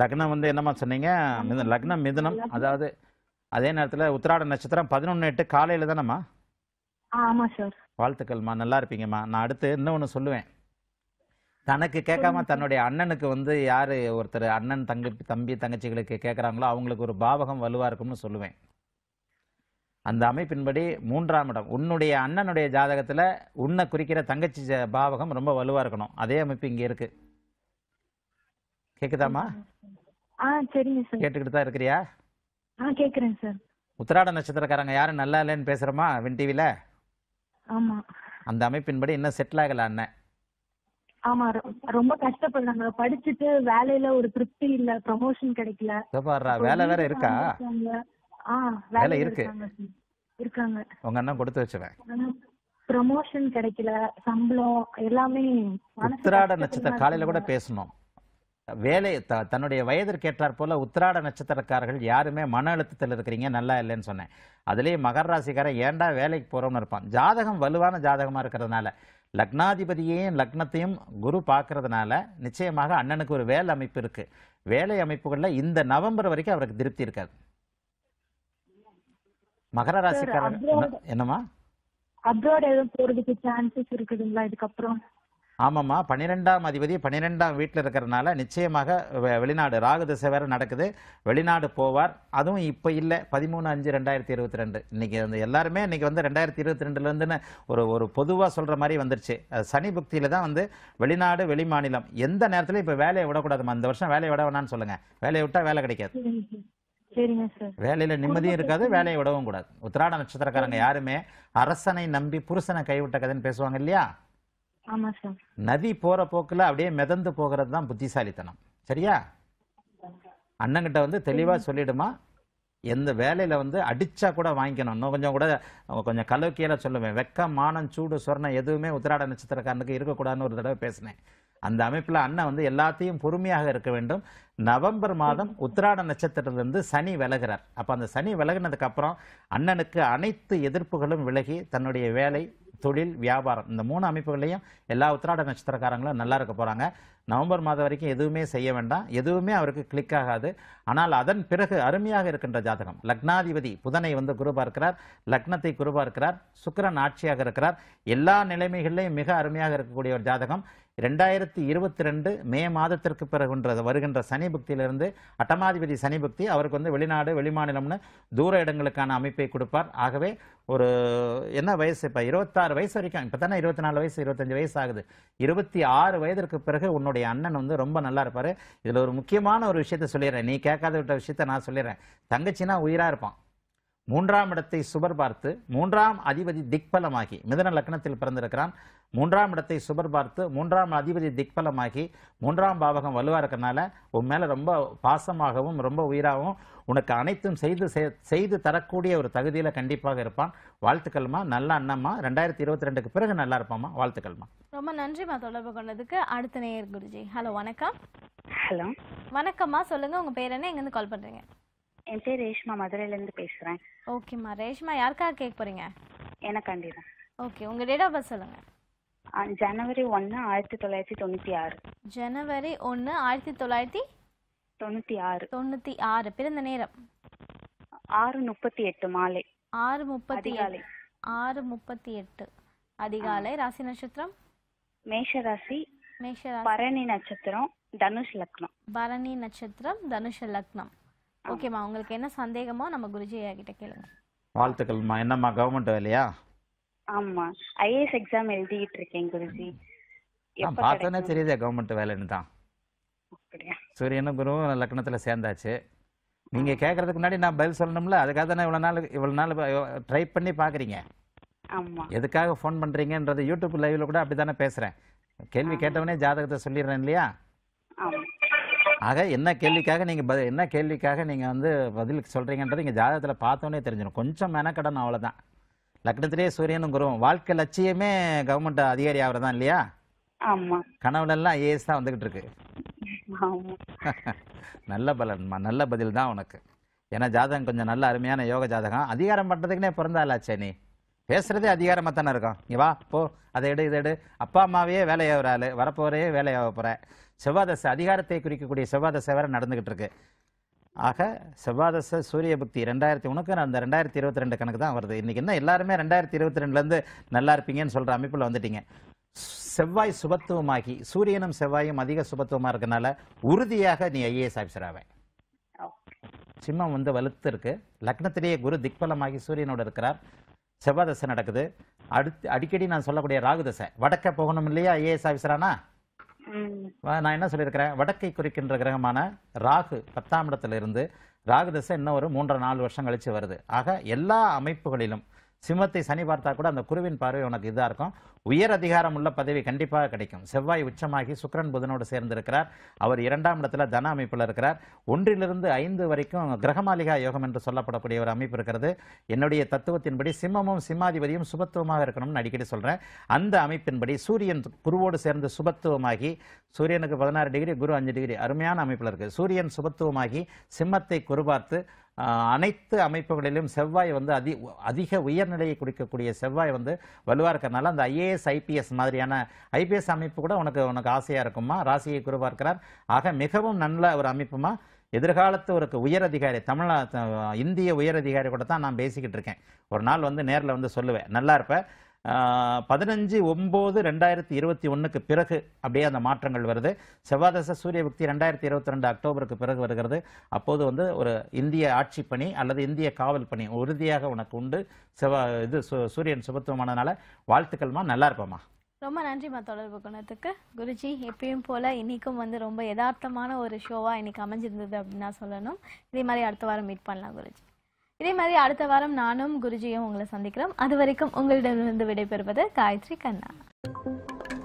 லக்னம் வந்து என்னம்மா சொன்னீங்க லக்னம் மிதுனம் அதாவது அதே நட்சத்திரம் எட்டு தானேம்மா சார் வாழ்த்துக்கள்மா நல்லா இருப்பீங்கம்மா நான் அடுத்து சொல்லுவேன் தனக்கு கேக்காம தன்னுடைய அண்ணனுக்கு வந்து யாரு ஒருத்தர் அண்ணன் தங்கி தம்பி தங்கச்சிகளுக்கு கேட்குறாங்களோ அவங்களுக்கு ஒரு பாவகம் வலுவாக இருக்கும்னு சொல்லுவேன் அந்த அமைப்பின்படி மூன்றாம் இடம் உன்னுடைய அண்ணனுடைய ஜாதகத்தில் உன்னை குறிக்கிற தங்கச்சி பாவகம் ரொம்ப வலுவாக இருக்கணும் அதே அமைப்பு இங்கே இருக்கு கேக்குதாமா கேட்டுக்கிட்டு தான் இருக்கிறியா கேக்குறேன் சார் உத்திராட நட்சத்திரக்காரங்க யாரும் நல்லா இல்லைன்னு பேசுறோமா வின் டிவியில் ஆமா அந்த அமைப்பின்படி இன்னும் செட்டில் ஆகல அண்ணன் ஆமா ரொம்ப கஷ்டப்படுறாங்க படிச்சுட்டு வேலையில ஒரு திருப்தி இல்ல ப்ரமோஷன் கிடைக்கல வேலை வேற இருக்கா வேலை இருக்கு இருக்காங்க உங்க அண்ணன் கொடுத்து வச்சவன் ப்ரமோஷன் கிடைக்கல சம்பளம் எல்லாமே உத்திராட நட்சத்திரம் காலையில கூட பேசணும் வேலை தன்னுடைய வயதிற்கேற்றார் போல உத்திராட நட்சத்திரக்காரர்கள் யாருமே மன அழுத்தத்தில் இருக்கிறீங்க நல்லா இல்லைன்னு சொன்னேன் அதுலேயும் மகர ராசிக்காரன் ஏண்டா வேலைக்கு போறோம்னு இருப்பான் ஜாதகம் வலுவான ஜாதகமா இருக்கிறதுனால லக்னாதிபதியையும் லக்னத்தையும் குரு பார்க்கறதுனால நிச்சயமாக அண்ணனுக்கு ஒரு வேலை அமைப்பு இருக்கு வேலை அமைப்புகளில் இந்த நவம்பர் வரைக்கும் அவருக்கு திருப்தி இருக்காது மகர ராசிக்காரர் என்னமா அப்ராட் எதுவும் போறதுக்கு சான்சஸ் இருக்குதுங்களா ஆமாம்மா பன்னிரெண்டாம் அதிபதி பன்னிரெண்டாம் வீட்டில் இருக்கிறதுனால நிச்சயமாக வெளிநாடு ராகு திசை வேறு நடக்குது வெளிநாடு போவார் அதுவும் இப்போ இல்லை பதிமூணு அஞ்சு ரெண்டாயிரத்தி இருபத்தி ரெண்டு இன்றைக்கி வந்து எல்லாருமே இன்றைக்கி வந்து ரெண்டாயிரத்தி இருபத்தி ரெண்டுலேருந்துன்னு ஒரு ஒரு பொதுவாக சொல்கிற மாதிரி வந்துருச்சு சனி புக்தியில் தான் வந்து வெளிநாடு வெளிமாநிலம் எந்த நேரத்துலையும் இப்போ வேலையை விடக்கூடாதுமா இந்த வருஷம் வேலையை விட வேணான்னு சொல்லுங்கள் வேலையை விட்டால் வேலை கிடைக்காது வேலையில நிம்மதியும் இருக்காது வேலையை விடவும் கூடாது உத்திராட நட்சத்திரக்காரங்க யாருமே அரசனை நம்பி புருஷனை கைவிட்ட கதைன்னு பேசுவாங்க இல்லையா நதி போற போக்குல அப்படியே மிதந்து போகிறது தான் புத்திசாலித்தனம் சரியா அண்ணங்கிட்ட வந்து தெளிவா சொல்லிடுமா எந்த வேலையில வந்து அடிச்சா கூட வாங்கிக்கணும் இன்னும் கொஞ்சம் கூட கொஞ்சம் கலோக்கியில சொல்லுவேன் வெக்க மானம் சூடு சொர்ணம் எதுவுமே உத்திராட நட்சத்திரக்காரனுக்கு இருக்கக்கூடாதுன்னு ஒரு தடவை பேசினேன் அந்த அமைப்பில் அண்ணன் வந்து எல்லாத்தையும் பொறுமையாக இருக்க வேண்டும் நவம்பர் மாதம் உத்திராட நட்சத்திரத்திலிருந்து சனி விலகிறார் அப்போ அந்த சனி விலகினதுக்கு அப்புறம் அண்ணனுக்கு அனைத்து எதிர்ப்புகளும் விலகி தன்னுடைய வேலை தொழில் வியாபாரம் இந்த மூணு அமைப்புகளையும் எல்லா உத்திராட நட்சத்திரக்காரங்களும் நல்லா இருக்க போகிறாங்க நவம்பர் மாதம் வரைக்கும் எதுவுமே செய்ய வேண்டாம் எதுவுமே அவருக்கு கிளிக் ஆகாது ஆனால் அதன் பிறகு அருமையாக இருக்கின்ற ஜாதகம் லக்னாதிபதி புதனை வந்து குரு இருக்கிறார் லக்னத்தை குரு இருக்கிறார் சுக்கரன் ஆட்சியாக இருக்கிறார் எல்லா நிலைமைகளிலையும் மிக அருமையாக இருக்கக்கூடிய ஒரு ஜாதகம் ரெண்டாயிரத்தி இருபத்தி ரெண்டு மே மாதத்திற்கு பிறகுன்ற வருகின்ற சனி பக்தியிலிருந்து அட்டமாதிபதி சனி பக்தி அவருக்கு வந்து வெளிநாடு வெளிமாநிலம்னு தூர இடங்களுக்கான அமைப்பை கொடுப்பார் ஆகவே ஒரு என்ன வயசு இப்போ இருபத்தாறு வயசு வரைக்கும் இப்போ தானே இருபத்தி நாலு வயசு இருபத்தஞ்சு வயசு ஆகுது இருபத்தி ஆறு வயதிற்கு பிறகு உன்னுடைய அண்ணன் வந்து ரொம்ப நல்லா இருப்பார் இதில் ஒரு முக்கியமான ஒரு விஷயத்த சொல்லிடுறேன் நீ கேட்காத விட்ட விஷயத்த நான் சொல்லிடுறேன் தங்கச்சின்னா உயிராக இருப்பான் மூன்றாம் இடத்தை சுபர் பார்த்து மூன்றாம் அதிபதி திக்பலமாகி மிதன லக்னத்தில் பிறந்திருக்கிறான் மூன்றாம் இடத்தை சுபர் பார்த்து மூன்றாம் அதிபதி திக்பலமாகி மூன்றாம் பாவகம் வலுவாக இருக்கிறனால உன் மேலே ரொம்ப பாசமாகவும் ரொம்ப உயிராகவும் உனக்கு அனைத்தும் செய்து செய்து தரக்கூடிய ஒரு தகுதியில் கண்டிப்பாக இருப்பான் வாழ்த்துக்கள்மா நல்ல அண்ணம்மா ரெண்டாயிரத்தி இருபத்தி ரெண்டுக்கு பிறகு நல்லா இருப்பாமா வாழ்த்துக்கள்மா ரொம்ப நன்றிம்மா தொடர்பு கொண்டதுக்கு அடுத்த நேயர் குருஜி ஹலோ வணக்கம் ஹலோ வணக்கம்மா சொல்லுங்கள் உங்கள் பேர் என்ன எங்கேருந்து கால் பண்ணுறீங்க என் பேர் ரேஷ்மா மதுரையில இருந்து பேசுறேன் ஓகேம்மா ரேஷ்மா யாருக்காக கேட்க போறீங்க எனக்காண்டி தான் ஓகே உங்க டேட் ஆஃப் பர்த் சொல்லுங்க ஜனவரி ஒன்னு ஆயிரத்தி தொள்ளாயிரத்தி தொண்ணூத்தி ஆறு ஜனவரி ஒன்னு ஆயிரத்தி தொள்ளாயிரத்தி தொண்ணூத்தி ஆறு தொண்ணூத்தி ஆறு பிறந்த நேரம் ஆறு முப்பத்தி எட்டு மாலை ஆறு முப்பத்தி ஆலை ஆறு முப்பத்தி எட்டு அதிகாலை ராசி நட்சத்திரம் மேஷராசி மேஷராசி பரணி நட்சத்திரம் தனுஷ் லக்னம் பரணி நட்சத்திரம் தனுஷ லக்னம் ஓகேம்மா உங்களுக்கு என்ன சந்தேகமோ நம்ம குருஜி கிட்ட கேளுங்க வாழ்த்துக்கள்மா என்னம்மா கவர்மெண்ட் வேலையா ஆமா ஐஏஎஸ் எக்ஸாம் எழுதிட்டு இருக்கேன் குருஜி பார்த்தோன்னே தெரியுது கவர்மெண்ட் வேலைன்னு தான் சூரியனும் குருவும் லக்னத்தில் சேர்ந்தாச்சு நீங்க கேக்குறதுக்கு முன்னாடி நான் பதில் சொல்லணும்ல அதுக்காக தானே இவ்வளோ நாள் இவ்வளோ நாள் ட்ரை பண்ணி பாக்குறீங்க எதுக்காக ஃபோன் பண்றீங்கன்றது யூடியூப் லைவ்ல கூட அப்படி தானே பேசுறேன் கேள்வி கேட்டவனே ஜாதகத்தை சொல்லிடுறேன் இல்லையா ஆக என்ன கேள்விக்காக நீங்கள் பதில் என்ன கேள்விக்காக நீங்கள் வந்து பதில் சொல்கிறீங்கன்றது இங்கே ஜாதகத்தில் பார்த்தோன்னே தெரிஞ்சிடும் கொஞ்சம் மெனக்கடன் அவ்வளோதான் லக்னத்திலே சூரியனும் குருவும் வாழ்க்கை லட்சியமே கவர்மெண்ட் அதிகாரி ஆகிறது தான் இல்லையா கனவுல எல்லாம் ஏஎஸ் தான் வந்துகிட்டு இருக்கு நல்ல பலன்மா நல்ல பதில் தான் உனக்கு ஏன்னா ஜாதகம் கொஞ்சம் நல்ல அருமையான யோக ஜாதகம் அதிகாரம் பண்ணுறதுக்குனே பிறந்தாலாச்சே நீ பேசுகிறதே அதிகாரமாக தானே இருக்கும் இங்கே வா போ அதை எடு இதை எடு அப்பா அம்மாவையே வேலையாகிறாள் ஆள் வரப்போகிறே வேலையாக போகிற செவ்வாதசை அதிகாரத்தை குறிக்கக்கூடிய செவ்வாதசை வேறு நடந்துக்கிட்டு இருக்கு ஆக செவ்வாதச சூரிய புக்தி ரெண்டாயிரத்தி உனக்கு அந்த ரெண்டாயிரத்தி இருபத்தி ரெண்டு கணக்கு தான் வருது இன்றைக்கி என்ன எல்லாருமே ரெண்டாயிரத்தி இருபத்தி ரெண்டுலேருந்து நல்லா இருப்பீங்கன்னு சொல்கிற அமைப்பில் வந்துட்டீங்க செவ்வாய் சுபத்துவமாகி சூரியனும் செவ்வாயும் அதிக சுபத்துவமாக இருக்கனால உறுதியாக நீ ஐஏஎஸ் ஆஃபீஸர் ஆவேன் சிம்மம் வந்து வலுத்து இருக்கு லக்னத்திலேயே குரு திக்பலமாகி சூரியனோடு இருக்கிறார் செவ்வாதசை நடக்குது அடுத்து அடிக்கடி நான் சொல்லக்கூடிய ராகுதசை வடக்க போகணும் இல்லையா ஐஏஎஸ் ஆஃபீஸரானா நான் என்ன சொல்லியிருக்கிறேன் வடக்கை குறிக்கின்ற கிரகமான ராகு பத்தாம் இடத்துல இருந்து ராகு திசை இன்னும் ஒரு மூன்று நாலு வருஷம் கழிச்சு வருது ஆக எல்லா அமைப்புகளிலும் சிம்மத்தை சனி பார்த்தா கூட அந்த குருவின் பார்வை உனக்கு இதாக இருக்கும் உயர் அதிகாரம் உள்ள பதவி கண்டிப்பாக கிடைக்கும் செவ்வாய் உச்சமாகி சுக்கரன் புதனோடு சேர்ந்திருக்கிறார் அவர் இரண்டாம் இடத்துல தன அமைப்பில் இருக்கிறார் ஒன்றிலிருந்து ஐந்து வரைக்கும் கிரகமாளிகா யோகம் என்று சொல்லப்படக்கூடிய ஒரு அமைப்பு இருக்கிறது என்னுடைய தத்துவத்தின்படி சிம்மமும் சிம்மாதிபதியும் சுபத்துவமாக இருக்கணும்னு அடிக்கடி சொல்கிறேன் அந்த அமைப்பின்படி சூரியன் குருவோடு சேர்ந்து சுபத்துவமாகி சூரியனுக்கு பதினாறு டிகிரி குரு அஞ்சு டிகிரி அருமையான அமைப்பில் இருக்குது சூரியன் சுபத்துவமாகி சிம்மத்தை குருபார்த்து அனைத்து அமைப்புகளிலும் செவ்வாய் வந்து அதி அதிக உயர்நிலையை குறிக்கக்கூடிய செவ்வாய் வந்து வலுவாக இருக்கிறனால அந்த ஐஏஎஸ் ஐபிஎஸ் மாதிரியான ஐபிஎஸ் அமைப்பு கூட உனக்கு உனக்கு ஆசையாக இருக்குமா ராசியை குருவாக இருக்கிறார் ஆக மிகவும் நல்ல ஒரு அமைப்புமா எதிர்காலத்து ஒரு உயரதிகாரி தமிழ் இந்திய உயரதிகாரி கூட தான் நான் பேசிக்கிட்டு இருக்கேன் ஒரு நாள் வந்து நேரில் வந்து சொல்லுவேன் நல்லா இருப்பேன் பதினஞ்சு ஒம்பது ரெண்டாயிரத்தி இருபத்தி ஒன்றுக்கு பிறகு அப்படியே அந்த மாற்றங்கள் வருது செவ்வாதச சூரிய பக்தி ரெண்டாயிரத்தி இருபத்தி ரெண்டு அக்டோபருக்கு பிறகு வருகிறது அப்போது வந்து ஒரு இந்திய ஆட்சி பணி அல்லது இந்திய காவல் பணி உறுதியாக உனக்கு உண்டு செவ்வா இது சூரியன் சுபத்துவமானதுனால வாழ்த்துக்கள்மா நல்லா இருப்போம்மா ரொம்ப நன்றிம்மா தொடர்பு குணத்துக்கு குருஜி எப்பயும் போல் இன்னைக்கும் வந்து ரொம்ப யதார்த்தமான ஒரு ஷோவாக இன்னைக்கு அமைஞ்சிருந்தது அப்படின்னா நான் சொல்லணும் இதே மாதிரி அடுத்த வாரம் மீட் பண்ணலாம் குருஜி இதே மாதிரி அடுத்த வாரம் நானும் குருஜியும் உங்களை சந்திக்கிறோம் அது வரைக்கும் உங்களிடமிருந்து விடைபெறுவது காயத்ரி கண்ணா